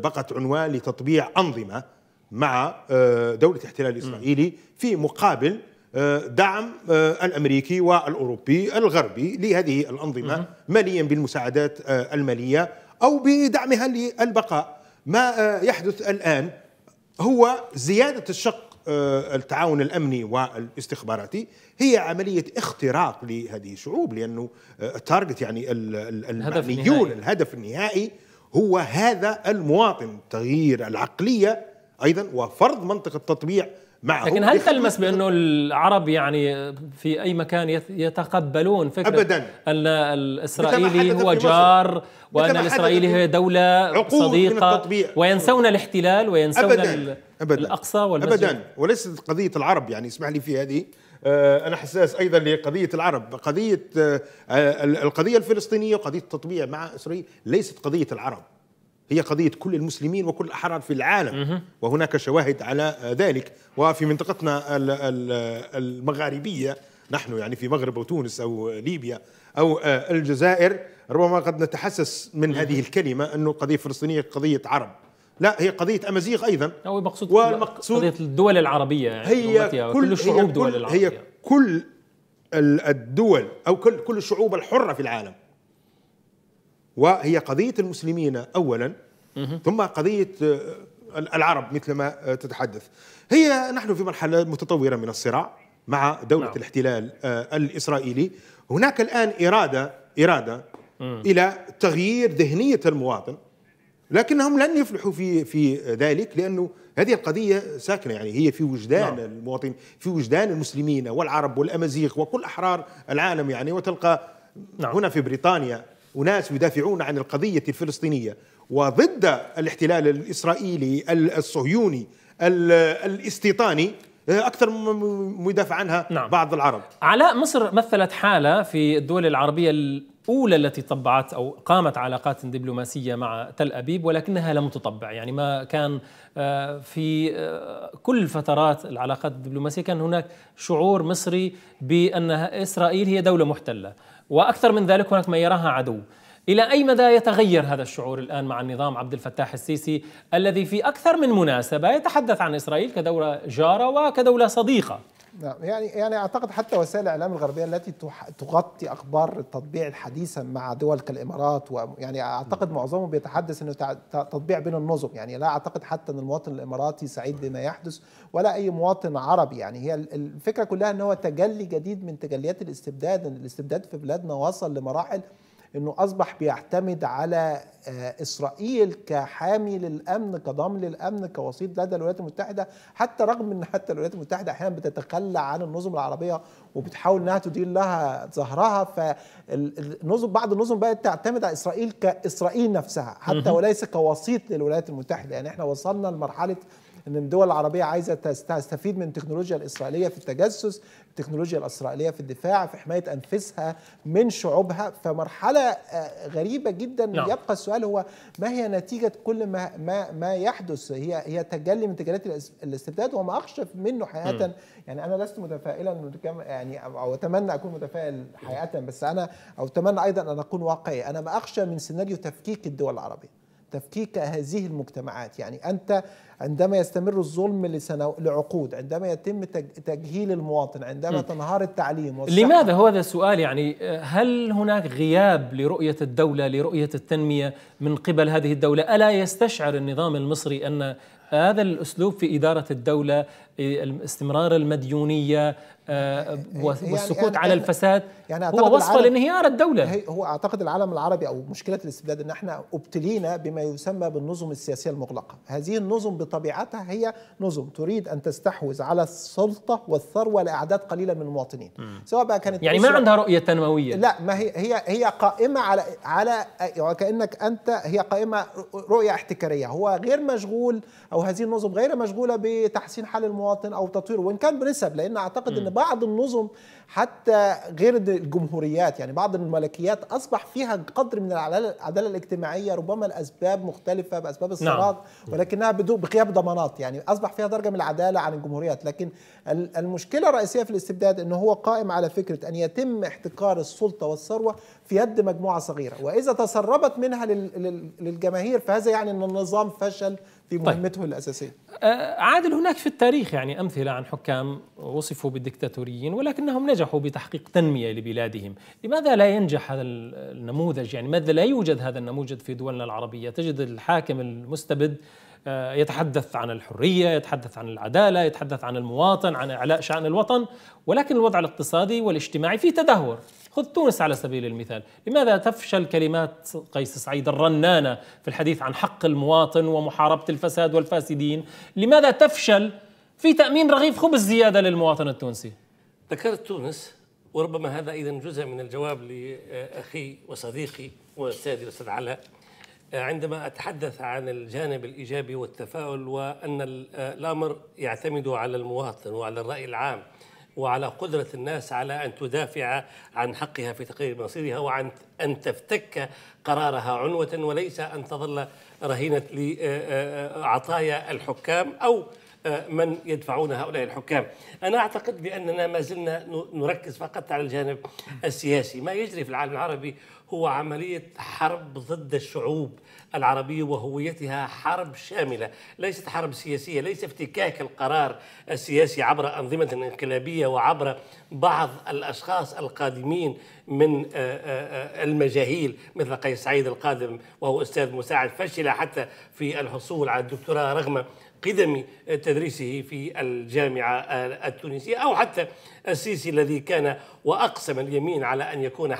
بقت عنوان لتطبيع أنظمة مع دولة الاحتلال الإسرائيلي في مقابل دعم الامريكي والاوروبي الغربي لهذه الانظمه ماليا بالمساعدات الماليه أو بدعمها للبقاء ما آه، يحدث الآن هو زيادة الشق آه، التعاون الأمني والاستخباراتي هي عملية اختراق لهذه الشعوب لأنه آه، التارجت يعني الهدف النهائي. الهدف النهائي هو هذا المواطن تغيير العقلية أيضا وفرض منطقة التطبيع معه لكن هل تلمس بانه العرب يعني في اي مكان يتقبلون فكره ابدا ان الاسرائيلي هو جار وان الاسرائيلي هي دوله صديقه وينسون الاحتلال وينسون أبداً. أبداً. الاقصى والمسجد ابدا وليست قضيه العرب يعني اسمح لي في هذه آه، انا حساس ايضا لقضيه العرب قضيه آه، القضيه الفلسطينيه وقضيه التطبيع مع اسرائيل ليست قضيه العرب هي قضية كل المسلمين وكل الأحرار في العالم وهناك شواهد على ذلك وفي منطقتنا المغاربية نحن يعني في مغرب أو تونس أو ليبيا أو آه، الجزائر ربما قد نتحسس من هذه الكلمة أنه قضية فلسطينية قضية عرب لا هي قضية أمازيغ أيضا أو المقصود قضية الدول العربية يعني هي كل شعوب دول العربية هي كل الدول أو كل كل الشعوب الحرة في العالم وهي قضية المسلمين أولا ثم قضية آه، العرب مثل ما آه، تتحدث هي نحن في مرحلة متطورة من الصراع مع دولة نعم. الاحتلال آه، الإسرائيلي هناك الآن إرادة إرادة مم. إلى تغيير ذهنية المواطن لكنهم لن يفلحوا في في ذلك لانه هذه القضيه ساكنه يعني هي في وجدان نعم. المواطن في وجدان المسلمين والعرب والامازيغ وكل احرار العالم يعني وتلقى نعم. هنا في بريطانيا أناس يدافعون عن القضية الفلسطينية وضد الاحتلال الإسرائيلي الصهيوني الاستيطاني آه، اكثر مدافع عنها نعم. بعض العرب علاء مصر مثلت حاله في الدول العربيه الاولى التي طبعت او قامت علاقات دبلوماسيه مع تل ابيب ولكنها لم تطبع يعني ما كان آه، في آه، كل فترات العلاقات الدبلوماسيه كان هناك شعور مصري بان اسرائيل هي دوله محتله واكثر من ذلك هناك من يراها عدو إلى أي مدى يتغير هذا الشعور الآن مع النظام عبد الفتاح السيسي الذي في أكثر من مناسبة يتحدث عن إسرائيل كدولة جارة وكدولة صديقة نعم يعني يعني اعتقد حتى وسائل الاعلام الغربيه التي تغطي اخبار التطبيع الحديثه مع دول كالامارات ويعني اعتقد معظمهم بيتحدث انه تطبيع بين النظم يعني لا اعتقد حتى ان المواطن الاماراتي سعيد بما يحدث ولا اي مواطن عربي يعني هي الفكره كلها ان هو تجلي جديد من تجليات الاستبداد ان الاستبداد في بلادنا وصل لمراحل انه اصبح بيعتمد على آه، اسرائيل كحامي للامن كضامن للامن كوسيط لدى الولايات المتحده حتى رغم ان حتى الولايات المتحده احيانا بتتخلى عن النظم العربيه وبتحاول انها تدير لها ظهرها فالنظم بعض النظم بقت تعتمد على اسرائيل كاسرائيل نفسها حتى وليس كوسيط للولايات المتحده يعني احنا وصلنا لمرحله ان الدول العربيه عايزه تستفيد من التكنولوجيا الاسرائيليه في التجسس التكنولوجيا الاسرائيليه في الدفاع في حمايه انفسها من شعوبها فمرحله آه، غريبه جدا نعم. يبقى السؤال هو ما هي نتيجه كل ما ما ما يحدث هي هي تجلي من تجليات الاستبداد وما اخشى منه حقيقه يعني انا لست متفائلا يعني او اتمنى اكون متفائل حقيقه بس انا او اتمنى ايضا ان اكون واقعي انا ما اخشى من سيناريو تفكيك الدول العربيه تفكيك هذه المجتمعات يعني أنت عندما يستمر الظلم لسنو... لعقود عندما يتم تج... تجهيل المواطن عندما م. تنهار التعليم والصحة. لماذا هو هذا السؤال يعني هل هناك غياب لرؤية الدولة لرؤية التنمية من قبل هذه الدولة ألا يستشعر النظام المصري أن هذا الأسلوب في إدارة الدولة استمرار المديونيه آه، والسكوت يعني على يعني الفساد يعني هو وصفه لانهيار الدوله هو اعتقد العالم العربي او مشكله الاستبداد ان احنا ابتلينا بما يسمى بالنظم السياسيه المغلقه هذه النظم بطبيعتها هي نظم تريد ان تستحوذ على السلطه والثروه لاعداد قليله من المواطنين سواء بقى كانت يعني ما عندها رؤيه تنمويه لا ما هي هي هي قائمه على على وكانك يعني انت هي قائمه رؤيه احتكاريه هو غير مشغول او هذه النظم غير مشغوله بتحسين حال المواطنين المواطن او تطويره وان كان بنسب لان اعتقد ان بعض النظم حتى غير الجمهوريات يعني بعض الملكيات اصبح فيها قدر من العداله الاجتماعيه ربما الاسباب مختلفه باسباب نعم. الصراط نعم. ولكنها بدون بغياب ضمانات يعني اصبح فيها درجه من العداله عن الجمهوريات لكن المشكله الرئيسيه في الاستبداد ان هو قائم على فكره ان يتم احتكار السلطه والثروه في يد مجموعه صغيره واذا تسربت منها للجماهير فهذا يعني ان النظام فشل في مهمته طيب. الأساسية آه، عادل هناك في التاريخ يعني أمثلة عن حكام وصفوا بالدكتاتوريين ولكنهم نجحوا بتحقيق تنمية لبلادهم لماذا لا ينجح هذا النموذج يعني ماذا لا يوجد هذا النموذج في دولنا العربية تجد الحاكم المستبد آه، يتحدث عن الحرية يتحدث عن العدالة يتحدث عن المواطن عن إعلاء شأن الوطن ولكن الوضع الاقتصادي والاجتماعي فيه تدهور خذ تونس على سبيل المثال لماذا تفشل كلمات قيس سعيد الرنانة في الحديث عن حق المواطن ومحاربة الفساد والفاسدين لماذا تفشل في تأمين رغيف خبز زيادة للمواطن التونسي ذكرت تونس وربما هذا أيضا جزء من الجواب لأخي وصديقي وأستاذي الأستاذ علاء عندما أتحدث عن الجانب الإيجابي والتفاؤل وأن الأمر يعتمد على المواطن وعلى الرأي العام وعلى قدرة الناس على أن تدافع عن حقها في تقرير مصيرها وعن أن تفتك قرارها عنوة وليس أن تظل رهينة لعطايا الحكام أو من يدفعون هؤلاء الحكام أنا أعتقد بأننا ما زلنا نركز فقط على الجانب السياسي ما يجري في العالم العربي هو عملية حرب ضد الشعوب العربية وهويتها حرب شاملة ليست حرب سياسية ليس افتكاك القرار السياسي عبر أنظمة انقلابية وعبر بعض الأشخاص القادمين من آه، آه، آه، المجاهيل مثل قيس سعيد القادم وهو أستاذ مساعد فشل حتى في الحصول على الدكتوراه رغم قدم تدريسه في الجامعة التونسية أو حتى السيسي الذي كان وأقسم اليمين على أن يكون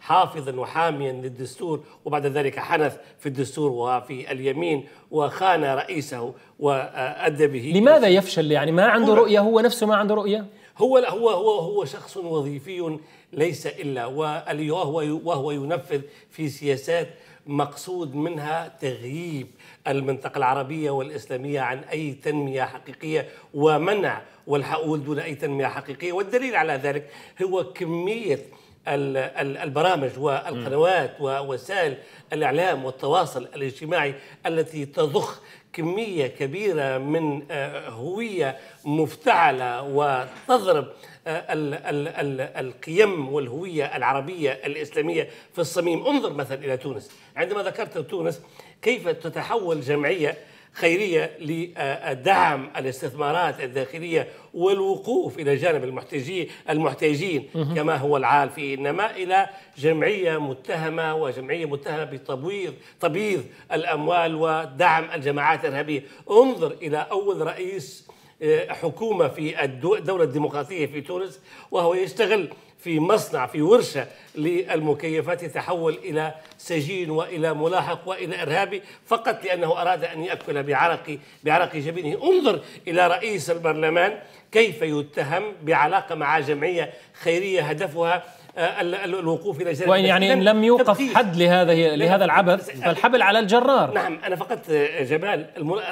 حافظا وحاميا للدستور وبعد ذلك حنث في الدستور وفي اليمين وخان رئيسه وأدى به لماذا يفشل يعني ما عنده رؤية هو نفسه ما عنده رؤية هو هو هو هو شخص وظيفي ليس الا وهو وهو ينفذ في سياسات مقصود منها تغييب المنطقة العربية والإسلامية عن أي تنمية حقيقية ومنع والحقول دون أي تنمية حقيقية والدليل على ذلك هو كمية البرامج والقنوات ووسائل الاعلام والتواصل الاجتماعي التي تضخ كميه كبيره من آه، هويه مفتعله وتضرب آه، القيم والهويه العربيه الاسلاميه في الصميم انظر مثلا الى تونس عندما ذكرت تونس كيف تتحول جمعية خيرية لدعم الاستثمارات الداخلية والوقوف إلى جانب المحتاجين المحتاجين كما هو العال في إنما إلى جمعية متهمة وجمعية متهمة بتبويض تبييض الأموال ودعم الجماعات الإرهابية انظر إلى أول رئيس آه، حكومة في الدولة الديمقراطية في تونس وهو يشتغل في مصنع في ورشة للمكيفات يتحول إلى سجين وإلى ملاحق وإلى إرهابي فقط لأنه أراد أن يأكل بعرق بعرق جبينه انظر إلى رئيس البرلمان كيف يتهم بعلاقة مع جمعية خيرية هدفها آه، الوقوف الى جانب وان يعني ان لم يوقف تبقيت. حد لهذه لهذا العبث فالحبل على الجرار نعم انا فقدت آه، جمال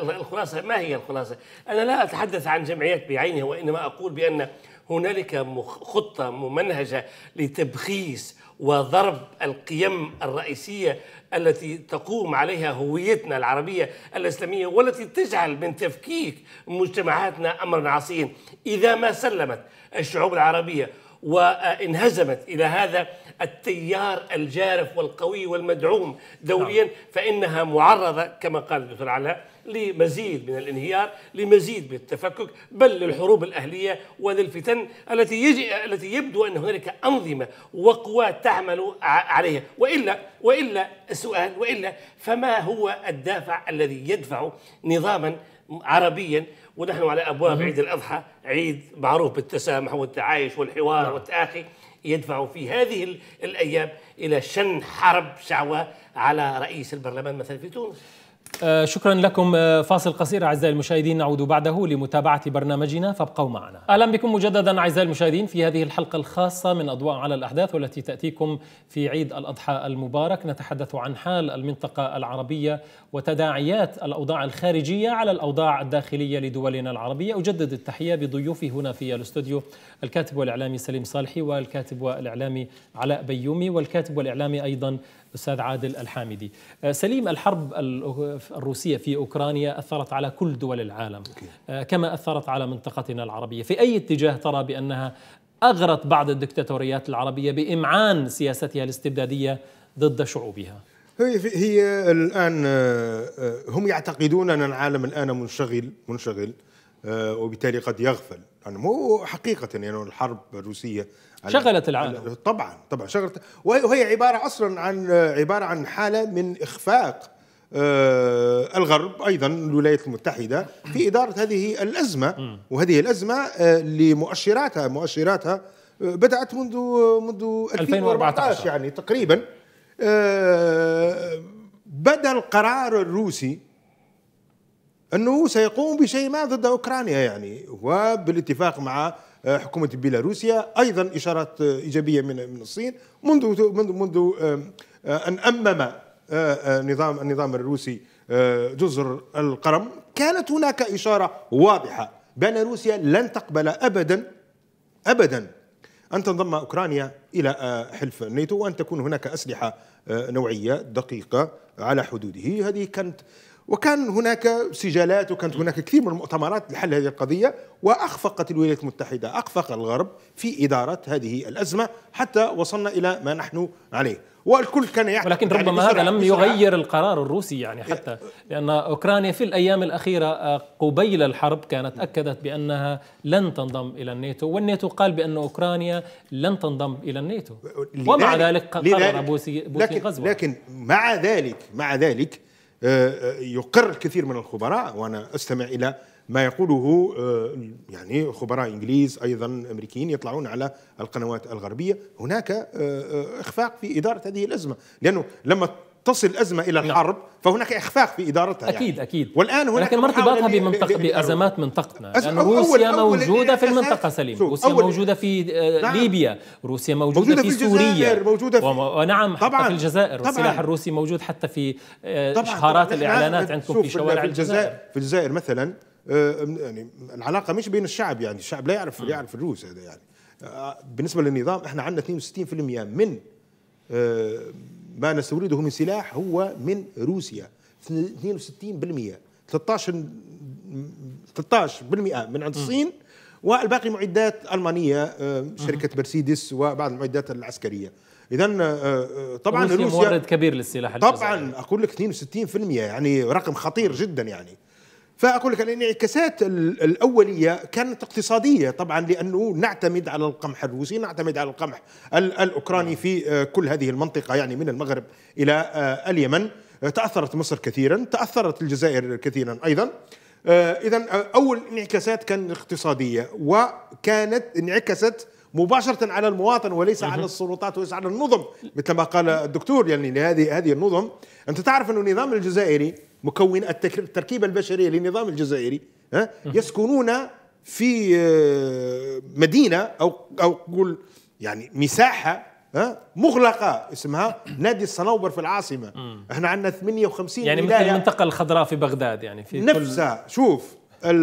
الخلاصه ما هي الخلاصه؟ انا لا اتحدث عن جمعيات بعينها وانما اقول بان هنالك خطه ممنهجه لتبخيس وضرب القيم الرئيسيه التي تقوم عليها هويتنا العربيه الاسلاميه والتي تجعل من تفكيك مجتمعاتنا امرا عصيا اذا ما سلمت الشعوب العربيه وانهزمت الى هذا التيار الجارف والقوي والمدعوم دوليا نعم. فانها معرضه كما قال الدكتور علاء لمزيد من الانهيار لمزيد من التفكك بل للحروب الأهلية وللفتن التي يجي التي يبدو أن هنالك أنظمة وقوات تعمل عليها وإلا وإلا السؤال وإلا فما هو الدافع الذي يدفع نظاما عربيا ونحن على ابواب عيد الاضحى عيد معروف بالتسامح والتعايش والحوار نعم. والتاخي يدفع في هذه الايام الى شن حرب شعواء على رئيس البرلمان مثلا في تونس آه، شكرا لكم آه، فاصل قصير أعزائي المشاهدين نعود بعده لمتابعة برنامجنا فابقوا معنا أهلا بكم مجددا أعزائي المشاهدين في هذه الحلقة الخاصة من أضواء على الأحداث والتي تأتيكم في عيد الأضحى المبارك نتحدث عن حال المنطقة العربية وتداعيات الأوضاع الخارجية على الأوضاع الداخلية لدولنا العربية أجدد التحية بضيوفي هنا في الاستوديو الكاتب والإعلامي سليم صالحي والكاتب والإعلامي علاء بيومي والكاتب والإعلامي أيضا الأستاذ عادل الحامدي آه، سليم الحرب الروسية في أوكرانيا أثرت على كل دول العالم آه، كما أثرت على منطقتنا العربية في أي اتجاه ترى بأنها أغرت بعض الدكتاتوريات العربية بإمعان سياستها الاستبدادية ضد شعوبها هي هي الان آه، هم يعتقدون ان العالم الان منشغل منشغل وبالتالي قد يغفل يعني مو حقيقه يعني الحرب الروسيه شغلت العالم طبعا طبعا شغلت وهي عباره اصلا عن آه، عباره عن حاله من اخفاق آه، الغرب ايضا الولايات المتحده في اداره هذه الازمه وهذه الازمه آه، لمؤشراتها مؤشراتها بدات منذ منذ 2014 يعني تقريبا بدا القرار الروسي انه سيقوم بشيء ما ضد اوكرانيا يعني وبالاتفاق مع حكومه بيلاروسيا ايضا اشارات ايجابيه من من الصين منذ منذ منذ آه، ان امم آه، آه، نظام النظام الروسي جزر القرم كانت هناك اشاره واضحه بان روسيا لن تقبل ابدا ابدا ان تنضم اوكرانيا الى حلف الناتو وان تكون هناك اسلحه نوعيه دقيقه على حدوده هذه كانت وكان هناك سجالات وكانت هناك كثير من المؤتمرات لحل هذه القضية وأخفقت الولايات المتحدة أخفق الغرب في إدارة هذه الأزمة حتى وصلنا إلى ما نحن عليه والكل كان يعتقد ولكن يعني ربما هذا لم يغير القرار الروسي يعني حتى إيه. لأن أوكرانيا في الأيام الأخيرة آه، قبيل الحرب كانت أكدت بأنها لن تنضم إلى الناتو والناتو قال بأن أوكرانيا لن تنضم إلى الناتو ومع ذلك قرر بوسي, بوسي لكن, غزوة لكن مع ذلك مع ذلك آه، آه، يقر الكثير من الخبراء وانا استمع الى ما يقوله آه، يعني خبراء انجليز ايضا امريكيين يطلعون على القنوات الغربيه هناك اخفاق في اداره هذه الازمه لانه لما تصل الازمه الى نعم. الحرب فهناك اخفاق في ادارتها يعني. اكيد يعني. اكيد والان هناك لكن ارتباطها بمنطقه بازمات منطقتنا أزم... يعني روسيا أول موجوده في المنطقه سليم روسيا أول موجوده في نعم. ليبيا روسيا موجوده, موجودة في, في سوريا موجوده في ونعم حتى طبعا. في الجزائر طبعا. السلاح الروسي موجود حتى في آه، اشهارات الاعلانات عندكم في شوارع في الجزائر في الجزائر مثلا آه، يعني العلاقه مش بين الشعب يعني الشعب لا يعرف م. يعرف الروس هذا يعني آه، بالنسبه للنظام احنا عندنا 62% من ما نستورده من سلاح هو من روسيا 62% 13 13% من عند الصين والباقي معدات المانيه آه، شركه مرسيدس وبعض المعدات العسكريه اذا آه، آه، طبعا روسيا مورد كبير للسلاح طبعا اقول لك 62% يعني رقم خطير جدا يعني فاقول لك الانعكاسات الاوليه كانت اقتصاديه طبعا لانه نعتمد على القمح الروسي نعتمد على القمح الاوكراني في آه، كل هذه المنطقه يعني من المغرب الى آه، اليمن آه، تاثرت مصر كثيرا تاثرت الجزائر كثيرا ايضا اذا اول انعكاسات كانت اقتصاديه وكانت انعكست مباشره على المواطن وليس على السلطات وليس على النظم مثل ما قال الدكتور يعني لهذه هذه النظم انت تعرف انه النظام الجزائري مكون التركيبة البشرية للنظام الجزائري يسكنون في آه، مدينة أو أو قول يعني مساحة مغلقة اسمها نادي الصنوبر في العاصمة احنا عندنا 58 يعني ولاية مثل المنطقة الخضراء في بغداد يعني في نفسها كل... شوف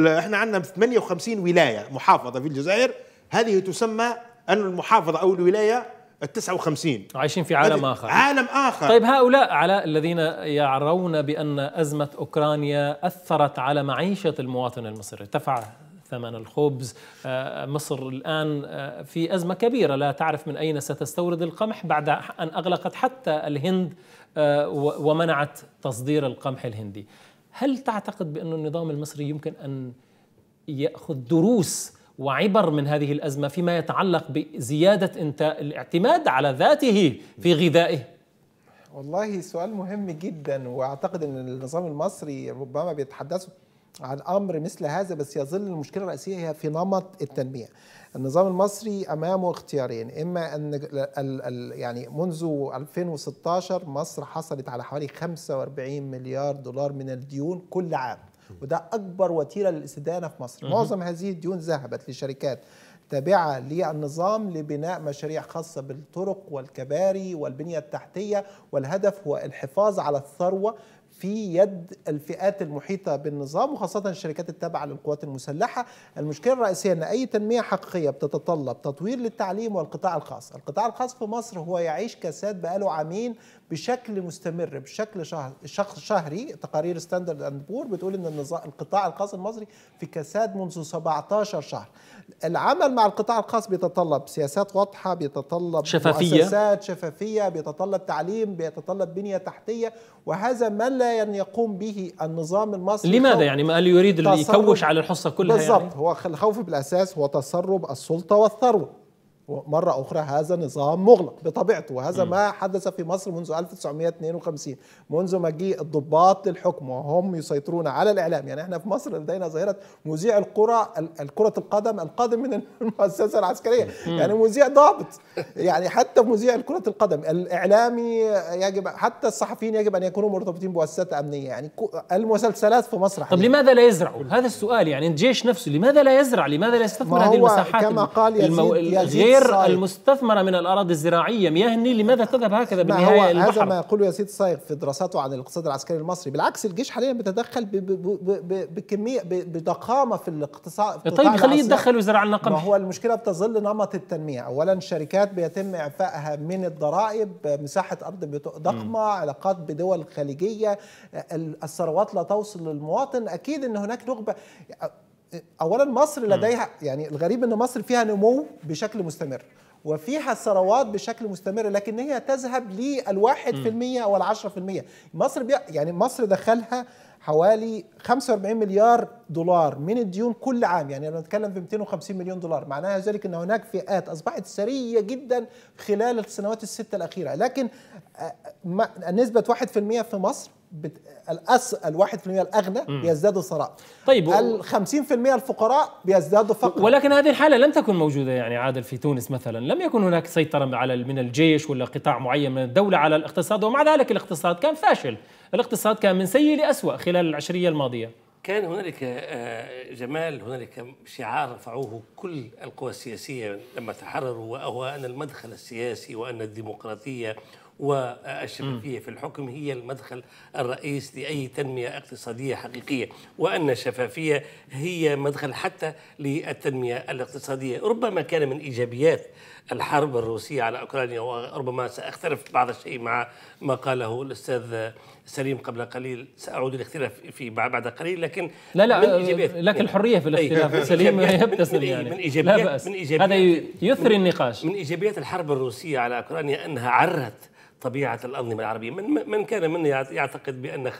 احنا عندنا 58 ولاية محافظة في الجزائر هذه تسمى أن المحافظة أو الولاية ال 59 عايشين في عالم اخر عالم اخر طيب هؤلاء علاء الذين يرون بان ازمه اوكرانيا اثرت على معيشه المواطن المصري ارتفع ثمن الخبز آه، مصر الآن آه، في أزمة كبيرة لا تعرف من أين ستستورد القمح بعد أن أغلقت حتى الهند آه، ومنعت تصدير القمح الهندي هل تعتقد بأن النظام المصري يمكن أن يأخذ دروس وعبر من هذه الازمه فيما يتعلق بزياده انت الاعتماد على ذاته في غذائه؟ والله سؤال مهم جدا واعتقد ان النظام المصري ربما بيتحدثوا عن امر مثل هذا بس يظل المشكله الرئيسيه هي في نمط التنميه. النظام المصري امامه اختيارين اما ان يعني منذ 2016 مصر حصلت على حوالي 45 مليار دولار من الديون كل عام. وده اكبر وتيره للاستدانه في مصر معظم هذه الديون ذهبت لشركات تابعة للنظام لبناء مشاريع خاصة بالطرق والكباري والبنية التحتية والهدف هو الحفاظ على الثروة في يد الفئات المحيطة بالنظام وخاصة الشركات التابعة للقوات المسلحة المشكلة الرئيسية أن أي تنمية حقيقية بتتطلب تطوير للتعليم والقطاع الخاص القطاع الخاص في مصر هو يعيش كساد بقاله عامين بشكل مستمر بشكل شهر شهري تقارير ستاندرد اند بور بتقول ان القطاع الخاص المصري في كساد منذ 17 شهر العمل مع القطاع الخاص بيتطلب سياسات واضحه بيتطلب شفافيه مؤسسات شفافيه بيتطلب تعليم بيتطلب بنيه تحتيه وهذا ما لا يقوم به النظام المصري لماذا يعني ما قال يريد يكوش على الحصه كلها يعني؟ بالضبط يعني؟ هو الخوف بالاساس هو تسرب السلطه والثروه مرة أخرى هذا نظام مغلق بطبيعته وهذا م. ما حدث في مصر منذ 1952 منذ مجيء الضباط للحكم وهم يسيطرون على الإعلام يعني احنا في مصر لدينا ظاهرة مذيع القرى كرة القدم القادم من المؤسسة العسكرية م. يعني مذيع ضابط يعني حتى مذيع كرة القدم الإعلامي يجب حتى الصحفيين يجب أن يكونوا مرتبطين بمؤسسات أمنية يعني المسلسلات في مصر طب لماذا لا يزرعوا؟ هذا السؤال يعني الجيش نفسه لماذا لا يزرع؟ لماذا لا يستثمر هذه المساحات كما قال يزيد, المو... يزيد غير المستثمرة من الأراضي الزراعية مياه النيل لماذا تذهب هكذا بالنهاية هو البحر؟ هذا ما يقوله يا سيد صايغ في دراساته عن الاقتصاد العسكري المصري بالعكس الجيش حاليا بيتدخل بكمية بضخامة في الاقتصاد طيب خليه يتدخل ويزرع لنا قمح ما هو المشكلة بتظل نمط التنمية أولا شركات بيتم إعفائها من الضرائب مساحة أرض ضخمة علاقات بدول خليجية الثروات لا توصل للمواطن أكيد أن هناك رغبة اولا مصر لديها يعني الغريب ان مصر فيها نمو بشكل مستمر وفيها ثروات بشكل مستمر لكن هي تذهب للواحد في المية أو العشرة في المية مصر يعني مصر دخلها حوالي 45 مليار دولار من الديون كل عام يعني انا نتكلم في 250 مليون دولار معناها ذلك ان هناك فئات اصبحت ثريه جدا خلال السنوات السته الاخيره لكن آه، نسبه 1% في مصر بت... الأس... الواحد في المئة الأغنى مم. بيزدادوا ثراء طيب الخمسين في المئة الفقراء بيزدادوا فقر ولكن هذه الحالة لم تكن موجودة يعني عادل في تونس مثلا لم يكن هناك سيطرة على من الجيش ولا قطاع معين من الدولة على الاقتصاد ومع ذلك الاقتصاد كان فاشل الاقتصاد كان من سيء لأسوأ خلال العشرية الماضية كان هنالك آه، جمال هنالك شعار رفعوه كل القوى السياسية لما تحرروا وهو أن المدخل السياسي وأن الديمقراطية والشفافيه في الحكم هي المدخل الرئيس لاي تنميه اقتصاديه حقيقيه وان الشفافيه هي مدخل حتى للتنميه الاقتصاديه ربما كان من ايجابيات الحرب الروسيه على اوكرانيا وربما ساختلف بعض الشيء مع ما قاله الاستاذ سليم قبل قليل ساعود الاختلاف في بعد قليل لكن لا لا لك الحريه في الاختلاف سليم يبتسم يعني من ايجابيات لا بأس. من ايجابيات هذا يثري النقاش من ايجابيات الحرب الروسيه على اوكرانيا انها عرت طبيعه الانظمه العربيه من من كان من يعتقد بان 50%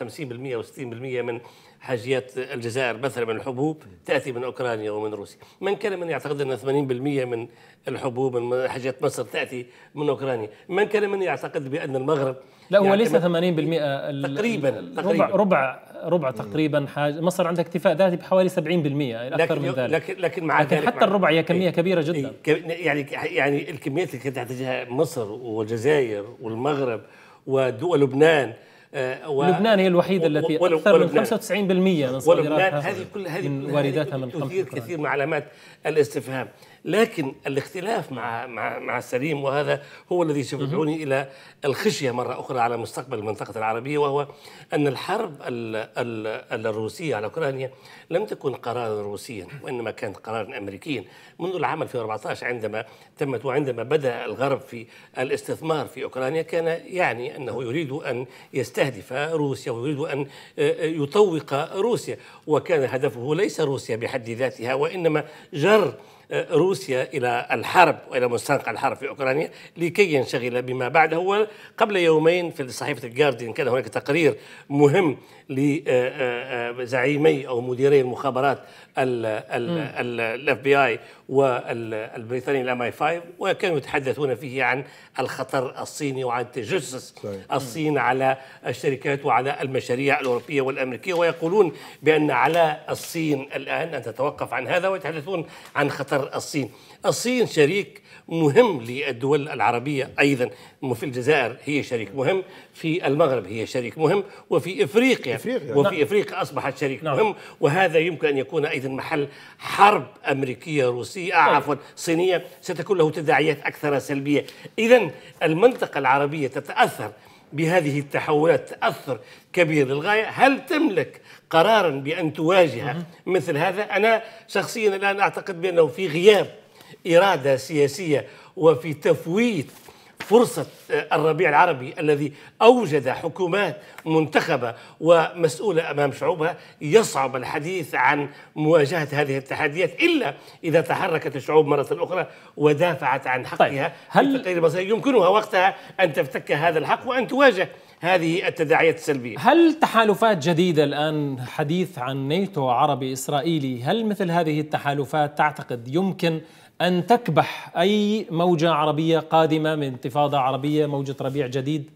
و60% من حاجيات الجزائر مثلا من الحبوب تاتي من اوكرانيا ومن روسيا من كان من يعتقد ان 80% من الحبوب من حاجيات مصر تاتي من اوكرانيا من كان من يعتقد بان المغرب لا هو يعني ليس 80% تقريبا ربع ربع ربع تقريبا حاجه مصر عندها اكتفاء ذاتي بحوالي 70% اكثر من ذلك لكن لكن مع لكن حتى الربع هي كميه إيه، كبيره جدا إيه، يعني يعني, يعني الكميات اللي كانت تحتاجها مصر والجزائر والمغرب ودول لبنان آه، و... لبنان هي الوحيدة التي أكثر من 95% من صادراتها هذه كل هذه من وارداتها من كثير كثير من علامات الاستفهام لكن الاختلاف مع مع مع السليم وهذا هو الذي سيدعوني الى الخشيه مره اخرى على مستقبل المنطقه العربيه وهو ان الحرب الروسيه على اوكرانيا لم تكن قرارا روسيا وانما كانت قرارا امريكيا منذ العام 2014 عندما تمت وعندما بدا الغرب في الاستثمار في اوكرانيا كان يعني انه يريد ان يستهدف روسيا ويريد ان يطوق روسيا وكان هدفه ليس روسيا بحد ذاتها وانما جر آه، روسيا إلى الحرب وإلى مستنقع الحرب في أوكرانيا لكي ينشغل بما بعده وقبل يومين في صحيفة الجارديان كان هناك تقرير مهم لزعيمي آه، آه، أو مديري المخابرات الاف بي اي والبريطاني الام اي 5 وكانوا يتحدثون فيه عن الخطر الصيني وعن تجسس الصين على الشركات وعلى المشاريع الاوروبيه والامريكيه ويقولون بان على الصين الان ان تتوقف عن هذا ويتحدثون عن خطر اكثر الصين الصين شريك مهم للدول العربية أيضا في الجزائر هي شريك مهم في المغرب هي شريك مهم وفي إفريقيا, إفريقيا. وفي نعم. إفريقيا أصبحت شريك نعم. مهم وهذا يمكن أن يكون أيضا محل حرب أمريكية روسية طيب. عفوا صينية ستكون له تداعيات أكثر سلبية إذا المنطقة العربية تتأثر بهذه التحولات تأثر كبير للغاية هل تملك قرارا بأن تواجه مثل هذا أنا شخصيا الآن أعتقد بأنه في غياب إرادة سياسية وفي تفويت فرصة آه، الربيع العربي الذي أوجد حكومات منتخبة ومسؤولة أمام شعوبها يصعب الحديث عن مواجهة هذه التحديات إلا إذا تحركت الشعوب مرة أخرى ودافعت عن طيب، حقها طيب. هل يمكنها وقتها أن تفتك هذا الحق وأن تواجه هذه التداعيات السلبية هل تحالفات جديدة الآن حديث عن نيتو عربي إسرائيلي هل مثل هذه التحالفات تعتقد يمكن أن تكبح أي موجة عربية قادمة من انتفاضة عربية موجة ربيع جديد؟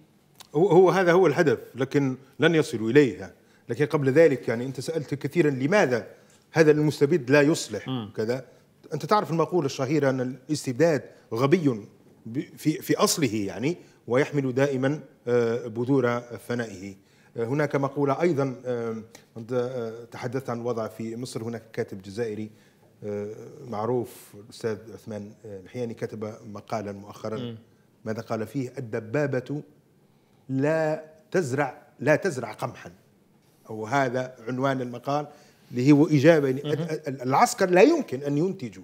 هو, هذا هو الهدف لكن لن يصلوا إليها لكن قبل ذلك يعني أنت سألت كثيرا لماذا هذا المستبد لا يصلح م. كذا أنت تعرف المقولة الشهيرة أن الاستبداد غبي في, في أصله يعني ويحمل دائما آه، بذور فنائه آه، هناك مقولة أيضا آه، تحدثت عن الوضع في مصر هناك كاتب جزائري معروف الأستاذ عثمان آه، الحياني كتب مقالا مؤخرا ماذا قال فيه الدبابة لا تزرع لا تزرع قمحا أو هذا عنوان المقال اللي هو إجابة يعني العسكر لا يمكن أن ينتجوا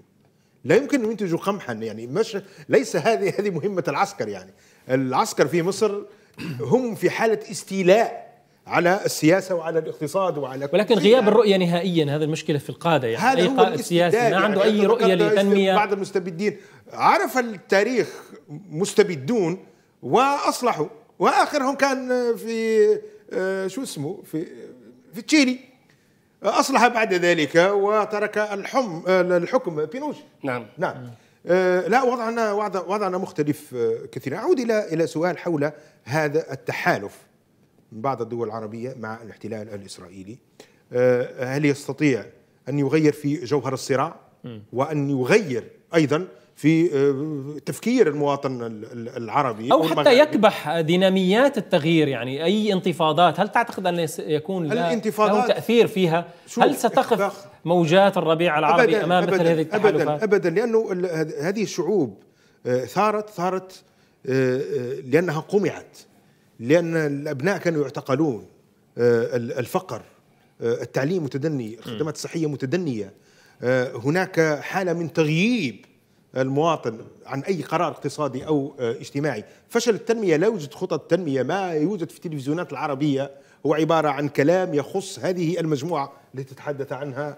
لا يمكن أن ينتجوا قمحا يعني مش ليس هذه هذه مهمة العسكر يعني العسكر في مصر هم في حالة استيلاء على السياسه وعلى الاقتصاد وعلى ولكن غياب الرؤيه نهائيا هذا المشكله في القاده يعني هذا اي قائد سياسي ما يعني. عنده يعني اي رؤيه لتنميه بعض المستبدين عرف التاريخ مستبدون واصلحوا واخرهم كان في آه، شو اسمه في في تشيلي اصلح بعد ذلك وترك الحم آه، الحكم بينوش نعم نعم آه، لا وضعنا وضعنا مختلف كثيرا اعود الى الى سؤال حول هذا التحالف من بعض الدول العربية مع الاحتلال الإسرائيلي آه، هل يستطيع أن يغير في جوهر الصراع وأن يغير أيضا في آه، تفكير المواطن العربي او حتى يكبح ديناميات التغيير يعني اي انتفاضات هل تعتقد ان يكون الانتفاضات له تاثير فيها هل ستقف موجات الربيع العربي أبداً امام أبداً مثل هذه التحالفات ابدا ابدا لانه هذه الشعوب آه، ثارت ثارت لانها قمعت لأن الأبناء كانوا يعتقلون آه، الفقر آه، التعليم متدني الخدمات الصحية متدنية آه، هناك حالة من تغييب المواطن عن أي قرار اقتصادي أو اجتماعي فشل التنمية لا يوجد خطط تنمية ما يوجد في التلفزيونات العربية هو عبارة عن كلام يخص هذه المجموعة التي تتحدث عنها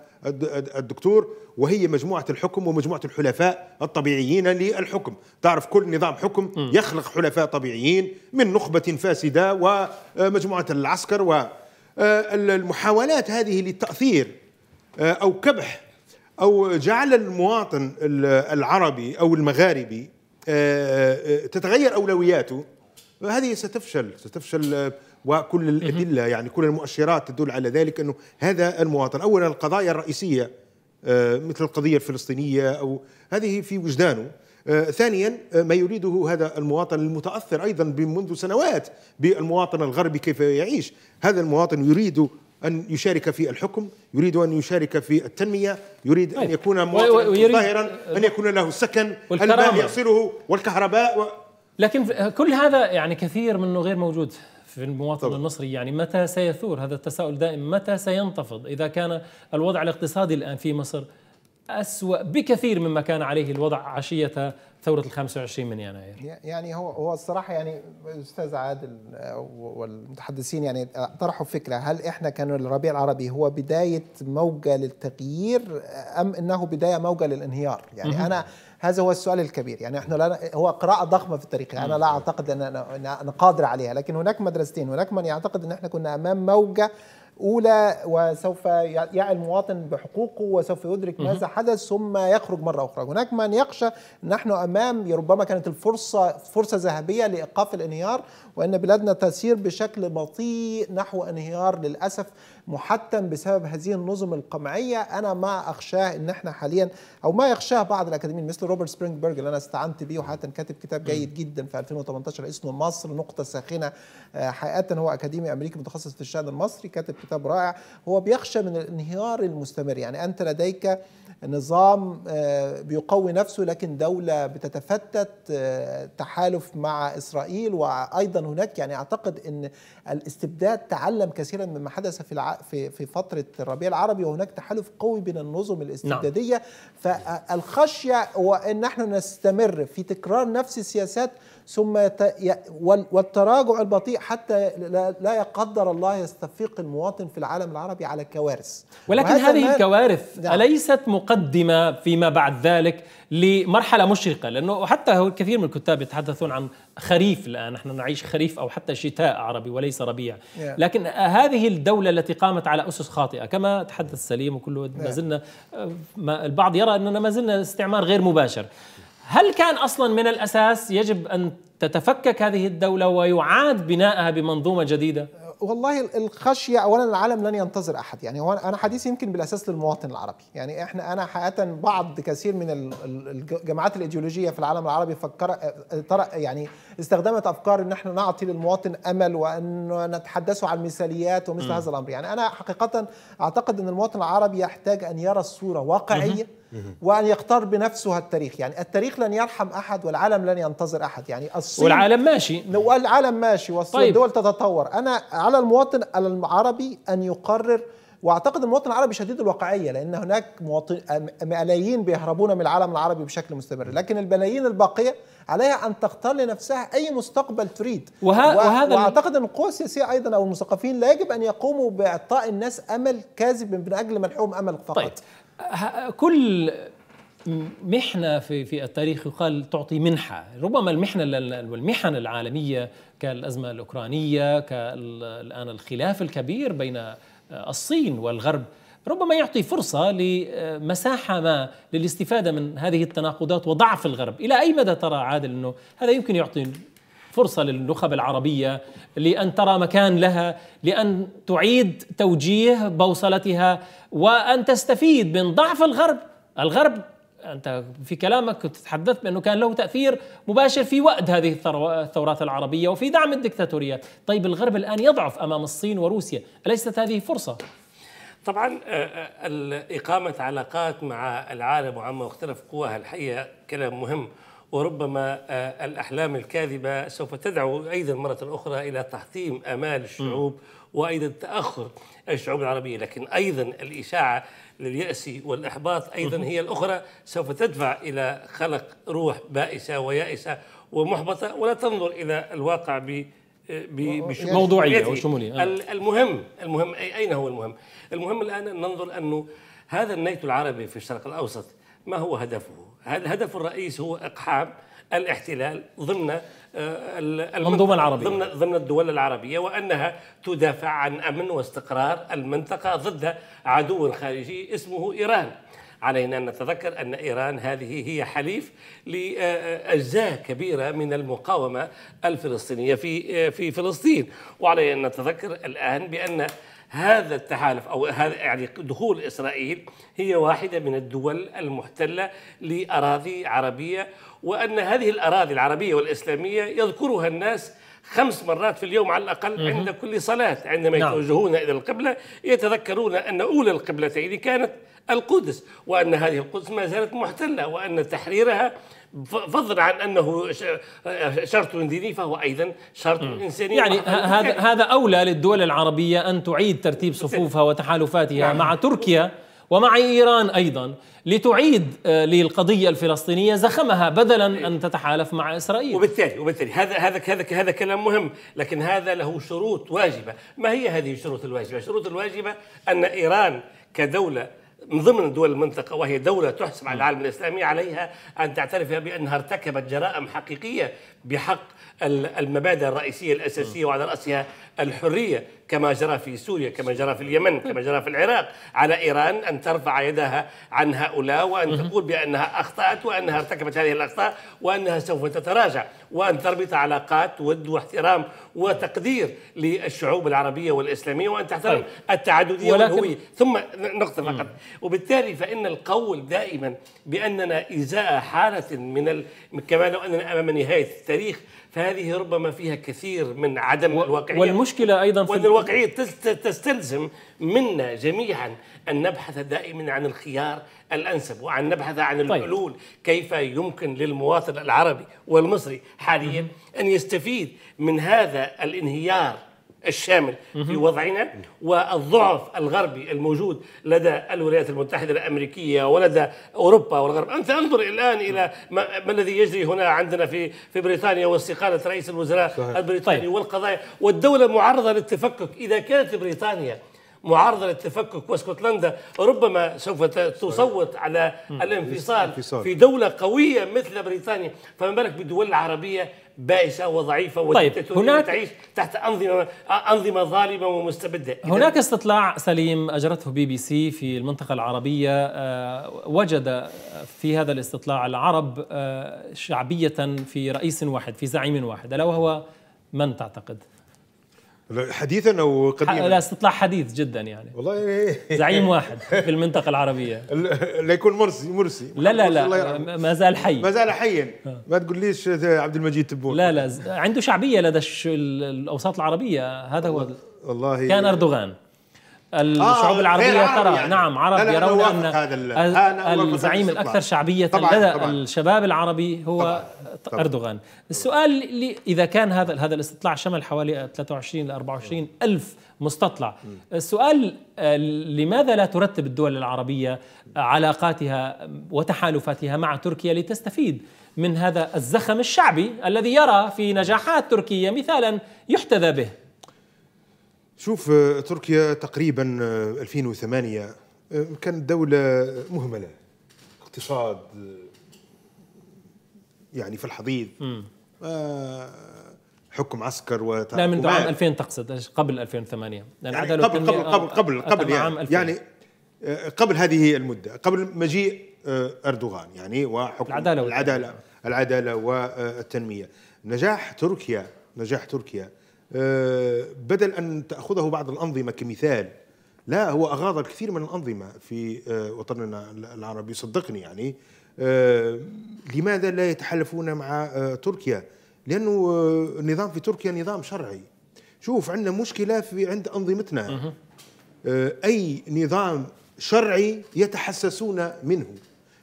الدكتور وهي مجموعة الحكم ومجموعة الحلفاء الطبيعيين للحكم تعرف كل نظام حكم يخلق حلفاء طبيعيين من نخبة فاسدة ومجموعة آه، العسكر و آه، المحاولات هذه للتأثير آه، أو كبح أو جعل المواطن العربي أو المغاربي تتغير أولوياته هذه ستفشل ستفشل وكل الادله يعني كل المؤشرات تدل على ذلك انه هذا المواطن اولا القضايا الرئيسيه آه، مثل القضيه الفلسطينيه او هذه في وجدانه آه، ثانيا آه، ما يريده هذا المواطن المتاثر ايضا منذ سنوات بالمواطن الغربي كيف يعيش هذا المواطن يريد ان يشارك في الحكم يريد ان يشارك في التنميه يريد ان طيب. يكون مواطنا ظاهرا ان يكون له السكن الماء يصله والكهرباء و... لكن كل هذا يعني كثير منه غير موجود في المواطن طبعا. المصري يعني متى سيثور هذا التساؤل دائم متى سينتفض إذا كان الوضع الاقتصادي الآن في مصر أسوأ بكثير مما كان عليه الوضع عشية ثورة ال 25 من يناير يعني هو هو الصراحة يعني أستاذ عادل والمتحدثين يعني طرحوا فكرة هل إحنا كان الربيع العربي هو بداية موجة للتغيير أم إنه بداية موجة للانهيار يعني أنا هذا هو السؤال الكبير يعني احنا لا هو قراءه ضخمه في التاريخ انا لا اعتقد ان انا قادر عليها لكن هناك مدرستين هناك من يعتقد ان احنا كنا امام موجه اولى وسوف يعي المواطن بحقوقه وسوف يدرك ماذا حدث ثم يخرج مره اخرى، هناك من يخشى نحن امام ربما كانت الفرصه فرصه ذهبيه لايقاف الانهيار وان بلادنا تسير بشكل بطيء نحو انهيار للاسف محتم بسبب هذه النظم القمعيه انا ما اخشاه ان احنا حاليا او ما يخشاه بعض الاكاديميين مثل روبرت بيرج اللي انا استعنت به وحتى كاتب كتاب جيد جدا في 2018 اسمه مصر نقطه ساخنه آه، حقيقه هو اكاديمي امريكي متخصص في الشان المصري كاتب كتاب رائع هو بيخشى من الانهيار المستمر يعني انت لديك نظام آه، بيقوي نفسه لكن دوله بتتفتت آه، تحالف مع اسرائيل وايضا هناك يعني اعتقد ان الاستبداد تعلم كثيرا مما حدث في في في فتره الربيع العربي وهناك تحالف قوي بين النظم نعم. الاستبداديه نعم. فالخشيه ان نحن نستمر في تكرار نفس السياسات ثم والتراجع البطيء حتى لا يقدر الله يستفيق المواطن في العالم العربي على كوارث ولكن هذه الكوارث نعم. اليست مقدمه فيما بعد ذلك لمرحله مشرقه لانه حتى الكثير من الكتاب يتحدثون عن خريف الان نحن نعيش خريف او حتى شتاء عربي وليس ربيع yeah. لكن آه، هذه الدوله التي قامت على اسس خاطئه كما تحدث سليم وكله yeah. ما زلنا آه، البعض يرى اننا ما زلنا استعمار غير مباشر هل كان اصلا من الاساس يجب ان تتفكك هذه الدوله ويعاد بنائها بمنظومه جديده والله الخشيه اولا العالم لن ينتظر احد يعني هو انا حديثي يمكن بالاساس للمواطن العربي يعني احنا انا حقيقه بعض كثير من الجماعات الايديولوجيه في العالم العربي فكر يعني استخدمت افكار ان احنا نعطي للمواطن امل وان نتحدث عن مثاليات ومثل م. هذا الامر يعني انا حقيقه اعتقد ان المواطن العربي يحتاج ان يرى الصوره واقعيه م. وأن يختار بنفسها التاريخ يعني التاريخ لن يرحم أحد والعالم لن ينتظر أحد يعني الصين والعالم ماشي والعالم ماشي والدول طيب. تتطور أنا على المواطن العربي أن يقرر واعتقد المواطن العربي شديد الواقعيه لان هناك مواطن ملايين بيهربون من العالم العربي بشكل مستمر لكن الملايين الباقيه عليها ان تختار لنفسها اي مستقبل تريد وه... وهذا واعتقد ان القوى السياسيه ايضا او المثقفين لا يجب ان يقوموا باعطاء الناس امل كاذب من اجل منحهم امل فقط طيب. كل محنة في في التاريخ يقال تعطي منحة ربما المحنة والمحن العالمية كالأزمة الأوكرانية كالآن الخلاف الكبير بين الصين والغرب ربما يعطي فرصة لمساحة ما للاستفادة من هذه التناقضات وضعف الغرب إلى أي مدى ترى عادل أنه هذا يمكن يعطي فرصه للنخب العربيه لان ترى مكان لها لان تعيد توجيه بوصلتها وان تستفيد من ضعف الغرب الغرب انت في كلامك كنت بانه كان له تاثير مباشر في وقت هذه الثورات العربيه وفي دعم الدكتاتوريات، طيب الغرب الان يضعف امام الصين وروسيا، اليست هذه فرصه؟ طبعا آه، آه، إقامة علاقات مع العالم وعما مختلف قواها الحقيقة كلام مهم وربما آه، الأحلام الكاذبة سوف تدعو أيضا مرة أخرى إلى تحطيم آمال الشعوب وأيضا تأخر الشعوب العربية لكن أيضا الإشاعة لليأس والإحباط أيضا هي الأخرى سوف تدفع إلى خلق روح بائسة ويائسة ومحبطة ولا تنظر إلى الواقع ب آه، موضوعية وشمولية آه. المهم المهم أين هو المهم؟ المهم الآن أن ننظر أنه هذا النيت العربي في الشرق الأوسط ما هو هدفه؟ الهدف الرئيس هو إقحام الاحتلال ضمن آه، المنظومة العربية ضمن ضمن الدول العربية وأنها تدافع عن أمن واستقرار المنطقة ضد عدو خارجي اسمه إيران علينا أن نتذكر أن إيران هذه هي حليف لأجزاء كبيرة من المقاومة الفلسطينية في آه، في فلسطين وعلينا أن نتذكر الآن بأن هذا التحالف او هذا يعني دخول اسرائيل هي واحده من الدول المحتله لاراضي عربيه وان هذه الاراضي العربيه والاسلاميه يذكرها الناس خمس مرات في اليوم على الأقل عند كل صلاة عندما نعم. يتوجهون إلى القبلة يتذكرون أن أولى القبلتين كانت القدس وأن هذه القدس ما زالت محتلة وأن تحريرها فضلا عن انه شرط ديني فهو ايضا شرط م. انساني يعني هذا هذا اولى للدول العربيه ان تعيد ترتيب نعم. صفوفها وتحالفاتها يعني. مع تركيا ومع ايران ايضا لتعيد آه، للقضيه الفلسطينيه زخمها بدلا إيه. ان تتحالف مع اسرائيل وبالتالي وبالتالي هذا هذا هذا هذا كلام مهم لكن هذا له شروط واجبه ما هي هذه الشروط الواجبه الشروط الواجبه ان ايران كدوله من ضمن دول المنطقة وهي دولة تحسب على العالم الإسلامي عليها أن تعترف بأنها ارتكبت جرائم حقيقية بحق المبادئ الرئيسية الأساسية وعلى رأسها الحرية كما جرى في سوريا كما جرى في اليمن كما جرى في العراق على إيران أن ترفع يدها عن هؤلاء وأن تقول بأنها أخطأت وأنها ارتكبت هذه الأخطاء وأنها سوف تتراجع وأن تربط علاقات ود واحترام وتقدير للشعوب العربية والإسلامية وأن تحترم طيب. التعددية والهوية ثم نقطة فقط وبالتالي فإن القول دائما بأننا إزاء حالة من ال... كما لو أننا أمام نهاية التاريخ فهذه ربما فيها كثير من عدم و... الواقعيه والمشكله ايضا في الواقعيه تستلزم منا جميعا ان نبحث دائما عن الخيار الانسب وان نبحث عن طيب. الحلول كيف يمكن للمواطن العربي والمصري حاليا ان يستفيد من هذا الانهيار الشامل في وضعنا والضعف الغربي الموجود لدى الولايات المتحدة الأمريكية ولدى أوروبا والغرب أنت انظر الآن إلى ما, الذي يجري هنا عندنا في في بريطانيا واستقالة رئيس الوزراء البريطاني طيب. والقضايا والدولة معرضة للتفكك إذا كانت بريطانيا معارضه للتفكك واسكتلندا ربما سوف تصوت على الانفصال في دوله قويه مثل بريطانيا فما بالك بالدول العربيه بائسه وضعيفه طيب هناك تعيش تحت انظمه انظمه ظالمه ومستبده هناك استطلاع سليم اجرته بي بي سي في المنطقه العربيه آه، وجد في هذا الاستطلاع العرب آه، شعبيه في رئيس واحد في زعيم واحد الا وهو من تعتقد؟ حديثا او قديما؟ لا استطلاع حديث جدا يعني والله إيه، إيه. زعيم واحد في المنطقه العربيه لا يكون مرسي مرسي لا لا لا ما زال حي ما زال حيا آه. ما تقوليش عبد المجيد تبون لا لا عنده شعبيه لدى الاوساط العربيه هذا هو والله كان اردوغان الشعوب آه العربية عربي ترى يعني. نعم عرب يرون أن الزعيم الأكثر شعبية طبعًا لدى طبعًا الشباب العربي هو طبعًا طبعًا أردوغان السؤال لي إذا كان هذا هذا الاستطلاع شمل حوالي 23 ل 24 ألف مستطلع السؤال آه، لماذا لا ترتب الدول العربية علاقاتها وتحالفاتها مع تركيا لتستفيد من هذا الزخم الشعبي الذي يرى في نجاحات تركيا مثالا يحتذى به شوف آه، تركيا تقريبا 2008 آه، آه، كانت دولة مهملة اقتصاد يعني في الحضيض حكم عسكر و لا من عام 2000 تقصد قبل 2008 يعني قبل, قبل قبل قبل قبل يعني, يعني قبل هذه المدة قبل مجيء أردوغان يعني وحكم العدالة والتنمية. العدالة العدالة والتنمية نجاح تركيا نجاح تركيا آه، بدل ان تاخذه بعض الانظمه كمثال لا هو اغاض الكثير من الانظمه في آه، وطننا العربي صدقني يعني آه، لماذا لا يتحالفون مع تركيا؟ لانه النظام في تركيا نظام شرعي. شوف عندنا مشكله في عند انظمتنا اي نظام شرعي يتحسسون منه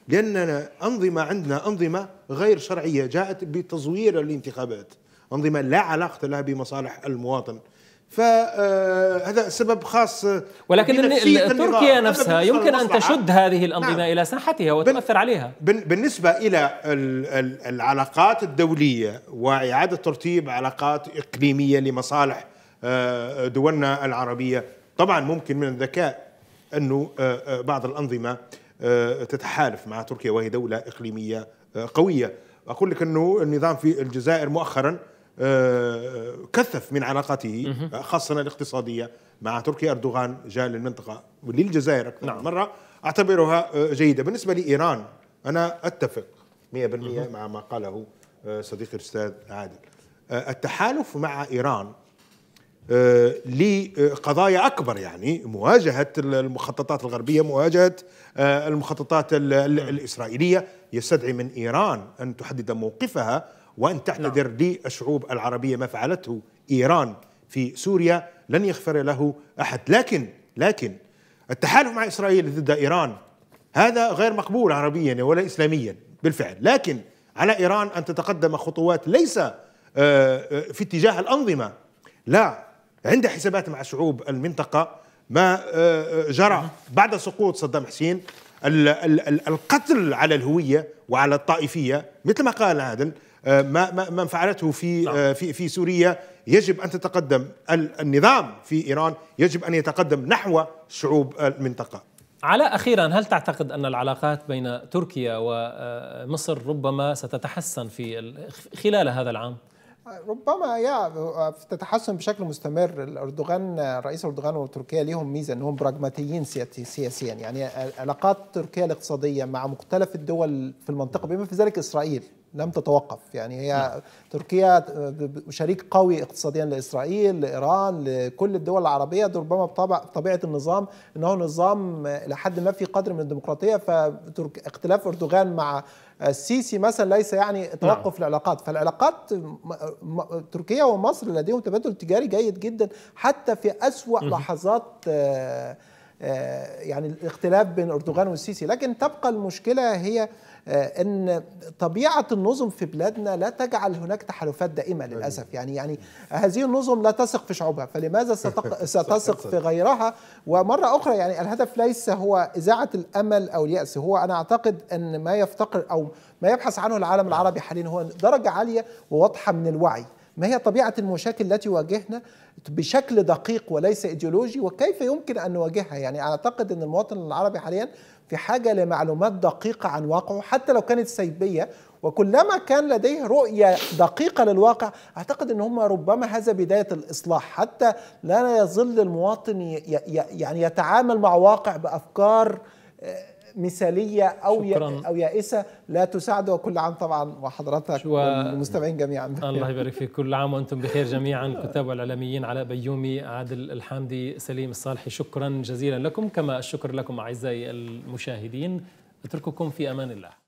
لاننا انظمه عندنا انظمه غير شرعيه جاءت بتزوير الانتخابات. أنظمة لا علاقة لها بمصالح المواطن فهذا آه، سبب خاص آه، ولكن تركيا نفسها يمكن ان تشد هذه الانظمه نعم. الى ساحتها وتؤثر عليها بالنسبه الى العلاقات الدوليه واعاده ترتيب علاقات اقليميه لمصالح آه، دولنا العربيه طبعا ممكن من الذكاء انه بعض الانظمه تتحالف مع تركيا وهي دوله اقليميه قويه اقول لك انه النظام في الجزائر مؤخرا آه، كثف من علاقاته خاصة الاقتصادية مع تركيا أردوغان جاء للمنطقة وللجزائر أكثر نعم. مرة أعتبرها آه، جيدة بالنسبة لإيران أنا أتفق 100% مع ما قاله آه، صديقي الأستاذ عادل التحالف مع إيران لقضايا أكبر يعني مواجهة المخططات الغربية مواجهة المخططات الإسرائيلية يستدعي من إيران أن تحدد موقفها وأن تعتذر نعم. للشعوب العربية ما فعلته إيران في سوريا لن يغفر له أحد لكن لكن التحالف مع إسرائيل ضد إيران هذا غير مقبول عربيا ولا إسلاميا بالفعل لكن على إيران أن تتقدم خطوات ليس آه، آه، في اتجاه الأنظمة لا عندها حسابات مع شعوب المنطقة ما آه، جرى بعد سقوط صدام حسين القتل على الهوية وعلى الطائفية مثل ما قال عادل آه، ما ما فعلته في آه، نعم. في في سوريا يجب ان تتقدم النظام في ايران يجب ان يتقدم نحو شعوب المنطقه على اخيرا هل تعتقد ان العلاقات بين تركيا ومصر آه، ربما ستتحسن في خلال هذا العام ربما يا تتحسن بشكل مستمر الاردوغان الرئيس اردوغان وتركيا ليهم ميزه انهم براغماتيين سياسيا يعني علاقات تركيا الاقتصاديه مع مختلف الدول في المنطقه بما في ذلك اسرائيل لم تتوقف يعني هي نعم. تركيا شريك قوي اقتصاديا لاسرائيل لايران لكل الدول العربيه ربما بطبيعه النظام انه نظام لحد ما في قدر من الديمقراطيه فاختلاف اردوغان مع السيسي مثلا ليس يعني نعم. توقف نعم. العلاقات فالعلاقات تركيا ومصر لديهم تبادل تجاري جيد جدا حتى في أسوأ لحظات آه، آه، يعني الاختلاف بين أردوغان والسيسي لكن تبقى المشكلة هي آه، ان طبيعه النظم في بلادنا لا تجعل هناك تحالفات دائمه للاسف يعني يعني هذه النظم لا تثق في شعوبها فلماذا ستثق في غيرها ومره اخرى يعني الهدف ليس هو اذاعه الامل او الياس هو انا اعتقد ان ما يفتقر او ما يبحث عنه العالم العربي حاليا هو درجه عاليه وواضحه من الوعي ما هي طبيعة المشاكل التي واجهنا بشكل دقيق وليس ايديولوجي وكيف يمكن أن نواجهها يعني أعتقد أن المواطن العربي حاليا في حاجة لمعلومات دقيقة عن واقعه حتى لو كانت سلبية وكلما كان لديه رؤية دقيقة للواقع أعتقد أن هم ربما هذا بداية الإصلاح حتى لا يظل المواطن يعني يتعامل مع واقع بأفكار آه، مثاليه او او يائسه لا تساعد وكل عام طبعا وحضرتك والمستمعين جميعا الله يبارك فيك كل عام وانتم بخير جميعا الكتاب والاعلاميين علاء بيومي عادل الحامدي سليم الصالحي شكرا جزيلا لكم كما الشكر لكم اعزائي المشاهدين اترككم في امان الله